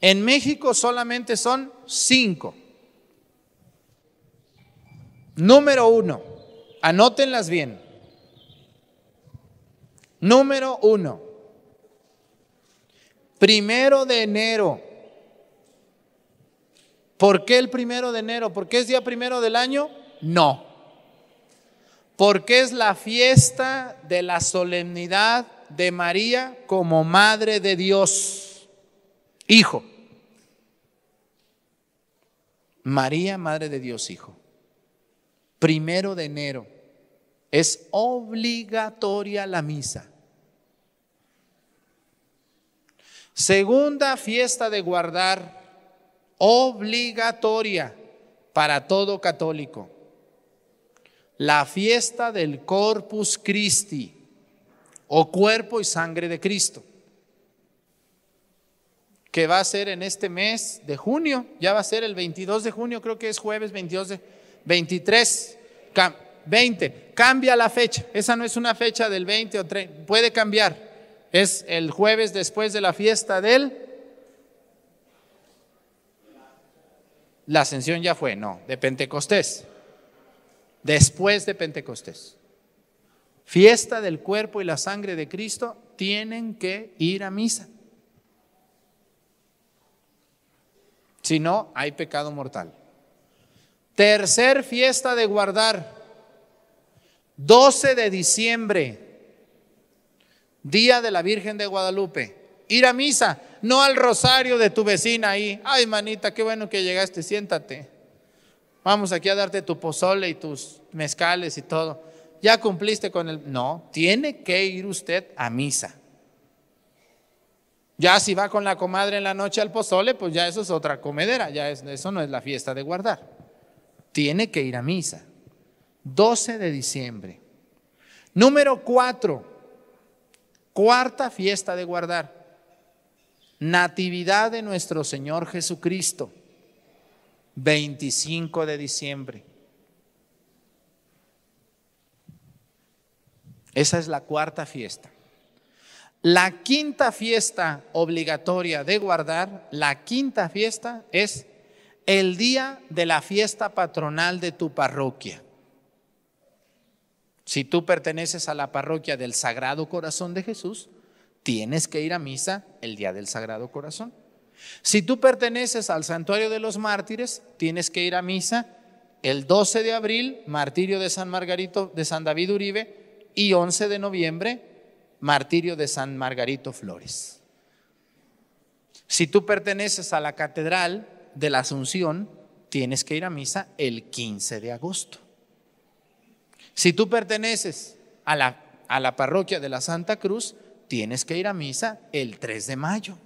En México solamente son cinco. Número uno, anótenlas bien. Número uno, primero de enero. ¿Por qué el primero de enero? ¿Por qué es día primero del año? No. Porque es la fiesta de la solemnidad de María como Madre de Dios, Hijo. María, Madre de Dios, Hijo. Primero de enero. Es obligatoria la misa. Segunda fiesta de guardar obligatoria para todo católico. La fiesta del Corpus Christi o cuerpo y sangre de Cristo, que va a ser en este mes de junio, ya va a ser el 22 de junio, creo que es jueves 22 de 23, 20, cambia la fecha, esa no es una fecha del 20 o 30, puede cambiar, es el jueves después de la fiesta del... La ascensión ya fue, no, de Pentecostés. Después de Pentecostés. Fiesta del cuerpo y la sangre de Cristo, tienen que ir a misa. Si no, hay pecado mortal. Tercer fiesta de guardar, 12 de diciembre, Día de la Virgen de Guadalupe. Ir a misa, no al rosario de tu vecina ahí. Ay, manita, qué bueno que llegaste, siéntate. Vamos aquí a darte tu pozole y tus mezcales y todo. Ya cumpliste con el... No, tiene que ir usted a misa. Ya si va con la comadre en la noche al pozole, pues ya eso es otra comedera, ya eso no es la fiesta de guardar. Tiene que ir a misa. 12 de diciembre. Número 4. Cuarta fiesta de guardar. Natividad de nuestro Señor Jesucristo, 25 de diciembre. Esa es la cuarta fiesta. La quinta fiesta obligatoria de guardar, la quinta fiesta es el día de la fiesta patronal de tu parroquia. Si tú perteneces a la parroquia del Sagrado Corazón de Jesús, tienes que ir a misa el día del Sagrado Corazón. Si tú perteneces al Santuario de los Mártires, tienes que ir a misa el 12 de abril, martirio de San Margarito de San David Uribe, y 11 de noviembre, martirio de San Margarito Flores. Si tú perteneces a la Catedral de la Asunción, tienes que ir a misa el 15 de agosto. Si tú perteneces a la, a la parroquia de la Santa Cruz, tienes que ir a misa el 3 de mayo.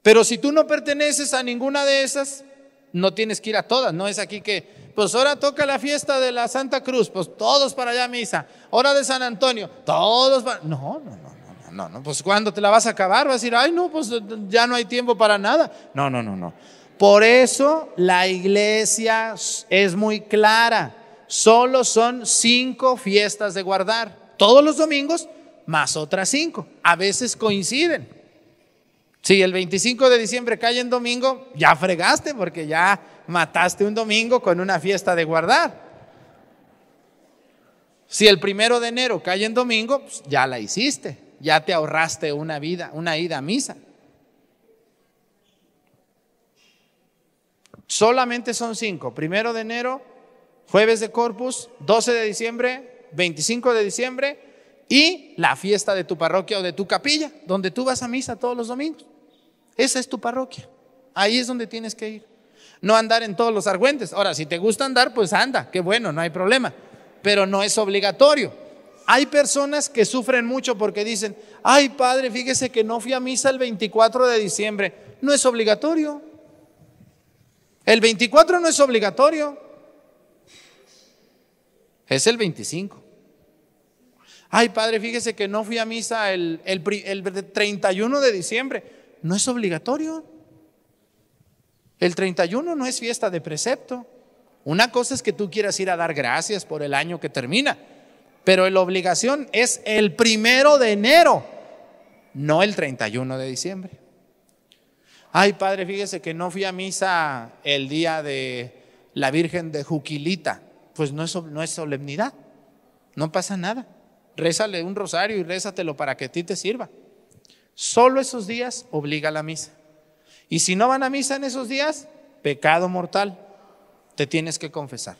Pero si tú no perteneces a ninguna de esas, no tienes que ir a todas, no es aquí que, pues ahora toca la fiesta de la Santa Cruz, pues todos para allá a misa, hora de San Antonio, todos para... No, no, no, no, no, no, pues cuando te la vas a acabar, vas a decir, ay, no, pues ya no hay tiempo para nada. No, no, no, no. Por eso la iglesia es muy clara solo son cinco fiestas de guardar, todos los domingos más otras cinco. A veces coinciden. Si el 25 de diciembre cae en domingo, ya fregaste porque ya mataste un domingo con una fiesta de guardar. Si el primero de enero cae en domingo, pues, ya la hiciste, ya te ahorraste una vida, una ida a misa. Solamente son cinco: primero de enero, jueves de Corpus, 12 de diciembre, 25 de diciembre y la fiesta de tu parroquia o de tu capilla, donde tú vas a misa todos los domingos. Esa es tu parroquia. Ahí es donde tienes que ir. No andar en todos los argüentes. Ahora, si te gusta andar, pues anda, qué bueno, no hay problema. Pero no es obligatorio. Hay personas que sufren mucho porque dicen, ay padre, fíjese que no fui a misa el 24 de diciembre. No es obligatorio. El 24 no es obligatorio. Es el 25. Ay, padre, fíjese que no fui a misa el, 31 de diciembre. No es obligatorio. El 31 no es fiesta de precepto. Una cosa es que tú quieras ir a dar gracias por el año que termina, pero la obligación es el primero de enero, no el 31 de diciembre. Ay, padre, fíjese que no fui a misa el día de la Virgen de Juquilita pues no es, no es solemnidad, no pasa nada. Rézale un rosario y rézatelo para que a ti te sirva. Solo esos días obliga a la misa. Y si no van a misa en esos días, pecado mortal, te tienes que confesar.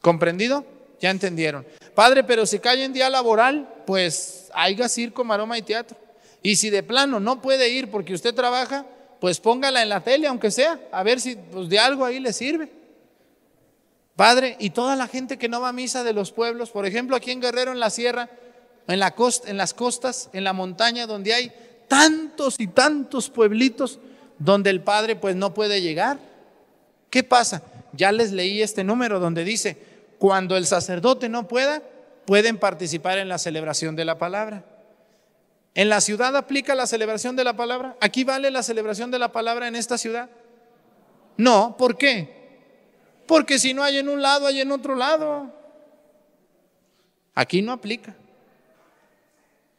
¿Comprendido? Ya entendieron. Padre, pero si cae en día laboral, pues ir circo, maroma y teatro. Y si de plano no puede ir porque usted trabaja, pues póngala en la tele, aunque sea, a ver si pues, de algo ahí le sirve. Padre, y toda la gente que no va a misa de los pueblos, por ejemplo, aquí en Guerrero, en la sierra, en, en las costas, en la montaña, donde hay tantos y tantos pueblitos donde el Padre pues no puede llegar. ¿Qué pasa? Ya les leí este número donde dice, cuando el sacerdote no pueda, pueden participar en la celebración de la palabra. ¿En la ciudad aplica la celebración de la palabra? ¿Aquí vale la celebración de la palabra en esta ciudad? No, ¿por qué? Porque si no hay en un lado, hay en otro lado. Aquí no aplica.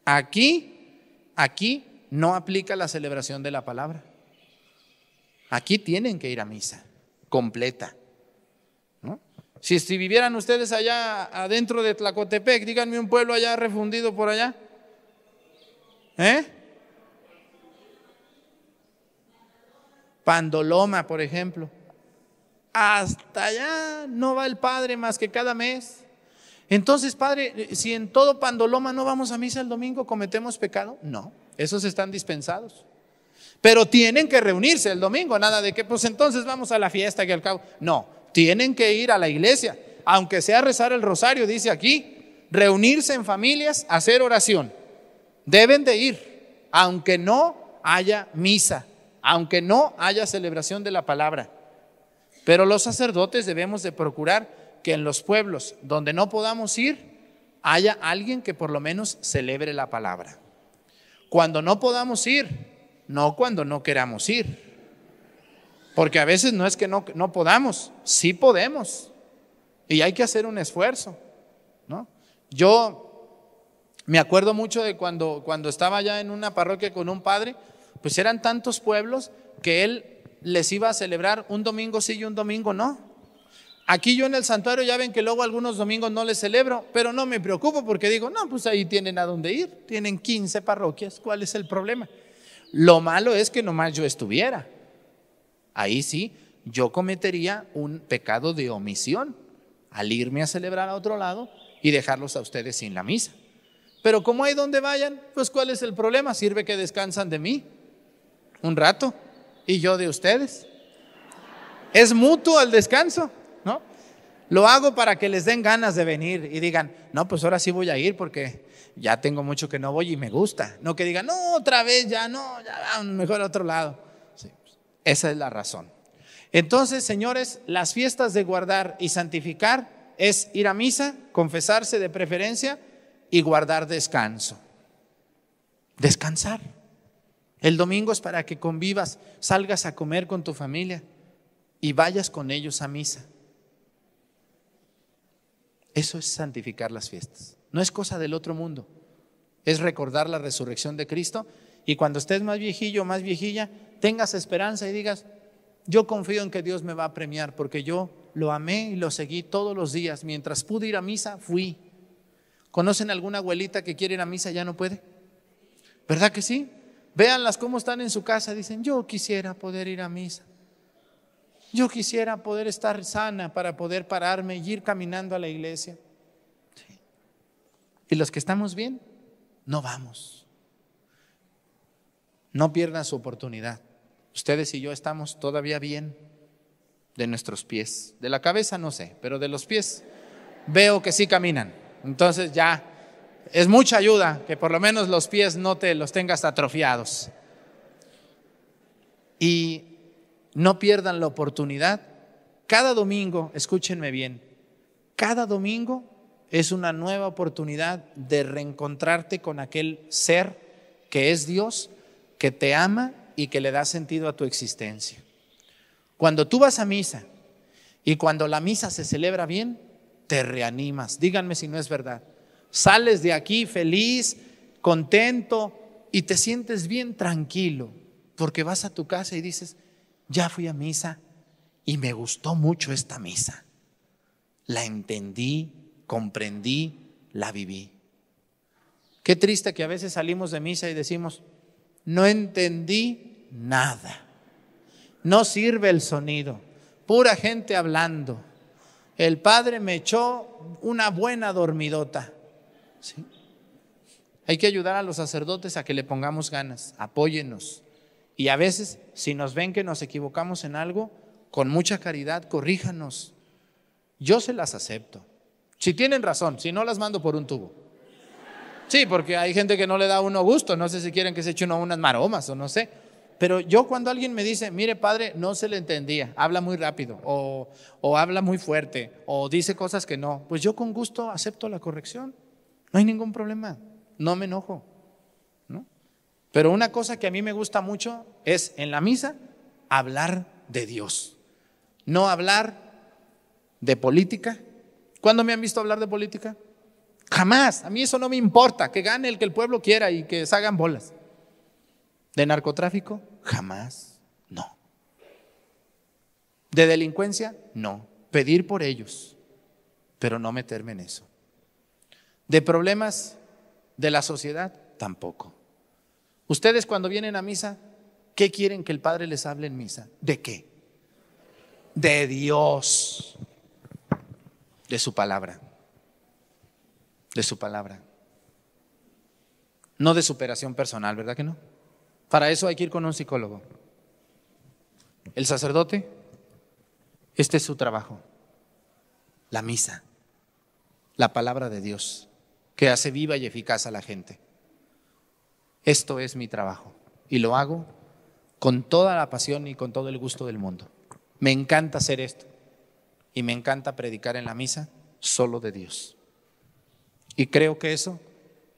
Aquí, aquí no aplica la celebración de la palabra. Aquí tienen que ir a misa completa. Si, vivieran ustedes allá adentro de Tlacotepec, díganme un pueblo allá refundido por allá. ¿Eh? Pandoloma, por ejemplo. Hasta allá no va el Padre más que cada mes. Entonces, Padre, si en todo Pandoloma no vamos a misa el domingo, ¿cometemos pecado? No, esos están dispensados. Pero tienen que reunirse el domingo, nada de que pues entonces vamos a la fiesta que al cabo. No, tienen que ir a la iglesia, aunque sea rezar el rosario, dice aquí, reunirse en familias, hacer oración. Deben de ir, aunque no haya misa, aunque no haya celebración de la palabra. Pero los sacerdotes debemos de procurar que en los pueblos donde no podamos ir haya alguien que por lo menos celebre la palabra. Cuando no podamos ir, no cuando no queramos ir. Porque a veces no es que no, no podamos, sí podemos. Y hay que hacer un esfuerzo. ¿no? Yo me acuerdo mucho de cuando, cuando estaba ya en una parroquia con un padre, pues eran tantos pueblos que él les iba a celebrar un domingo sí y un domingo no. Aquí yo en el santuario ya ven que luego algunos domingos no les celebro, pero no me preocupo porque digo, no, pues ahí tienen a dónde ir, tienen 15 parroquias, ¿cuál es el problema? Lo malo es que nomás yo estuviera. Ahí sí, yo cometería un pecado de omisión al irme a celebrar a otro lado y dejarlos a ustedes sin la misa. Pero como hay donde vayan, pues ¿cuál es el problema? Sirve que descansan de mí un rato. ¿Y yo de ustedes? Es mutuo el descanso, ¿no? Lo hago para que les den ganas de venir y digan, no, pues ahora sí voy a ir porque ya tengo mucho que no voy y me gusta. No que digan, no, otra vez ya, no, ya, mejor a otro lado. Pues, esa es la razón. Entonces, señores, las fiestas de guardar y santificar es ir a misa, confesarse de preferencia y guardar descanso. Descansar. El domingo es para que convivas, salgas a comer con tu familia y vayas con ellos a misa. Eso es santificar las fiestas. No es cosa del otro mundo. Es recordar la resurrección de Cristo y cuando estés más viejillo o más viejilla, tengas esperanza y digas, yo confío en que Dios me va a premiar porque yo lo amé y lo seguí todos los días. Mientras pude ir a misa, fui. ¿Conocen alguna abuelita que quiere ir a misa y ya no puede? ¿Verdad que sí? Véanlas cómo están en su casa, dicen, yo quisiera poder ir a misa. Yo quisiera poder estar sana para poder pararme y ir caminando a la iglesia. Y los que estamos bien, no vamos. No pierdan su oportunidad. Ustedes y yo estamos todavía bien de nuestros pies. De la cabeza no sé, pero de los pies veo que sí caminan. Entonces ya es mucha ayuda que por lo menos los pies no te los tengas atrofiados. Y no pierdan la oportunidad. Cada domingo, escúchenme bien, cada domingo es una nueva oportunidad de reencontrarte con aquel ser que es Dios, que te ama y que le da sentido a tu existencia. Cuando tú vas a misa y cuando la misa se celebra bien, te reanimas. Díganme si no es verdad. Sales de aquí feliz, contento y te sientes bien tranquilo porque vas a tu casa y dices, ya fui a misa y me gustó mucho esta misa. La entendí, comprendí, la viví. Qué triste que a veces salimos de misa y decimos, no entendí nada. No sirve el sonido. Pura gente hablando. El padre me echó una buena dormidota. Hay que ayudar a los sacerdotes a que le pongamos ganas, apóyenos. Y a veces, si nos ven que nos equivocamos en algo, con mucha caridad, corríjanos. Yo se las acepto. Si tienen razón, si no las mando por un tubo. Sí, porque hay gente que no le da uno gusto, no sé si quieren que se eche uno unas maromas o no sé. Pero yo cuando alguien me dice, mire padre, no se le entendía, habla muy rápido o habla muy fuerte o dice cosas que no, pues yo con gusto acepto la corrección. No hay ningún problema, no me enojo. ¿no? Pero una cosa que a mí me gusta mucho es en la misa hablar de Dios, no hablar de política. ¿Cuándo me han visto hablar de política? Jamás, a mí eso no me importa, que gane el que el pueblo quiera y que se hagan bolas. ¿De narcotráfico? Jamás, no. ¿De delincuencia? No. Pedir por ellos, pero no meterme en eso. ¿De problemas de la sociedad? Tampoco. Ustedes cuando vienen a misa, ¿qué quieren que el Padre les hable en misa? ¿De qué? De Dios, de su palabra, de su palabra. No de superación personal, ¿verdad que no? Para eso hay que ir con un psicólogo. El sacerdote, este es su trabajo, la misa, la palabra de Dios que hace viva y eficaz a la gente. Esto es mi trabajo y lo hago con toda la pasión y con todo el gusto del mundo. Me encanta hacer esto y me encanta predicar en la misa solo de Dios. Y creo que eso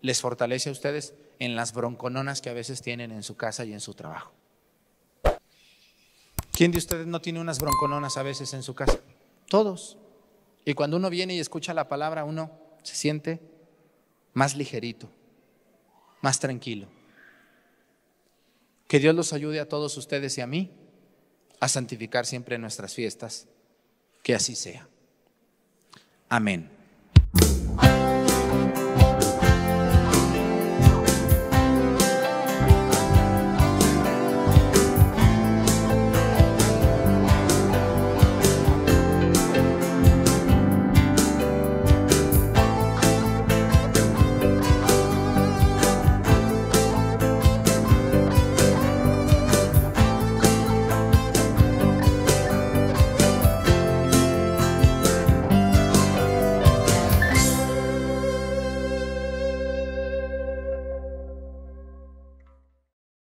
les fortalece a ustedes en las broncononas que a veces tienen en su casa y en su trabajo. ¿Quién de ustedes no tiene unas broncononas a veces en su casa? Todos. Y cuando uno viene y escucha la palabra, uno se siente más ligerito, más tranquilo. Que Dios los ayude a todos ustedes y a mí a santificar siempre nuestras fiestas. Que así sea. Amén.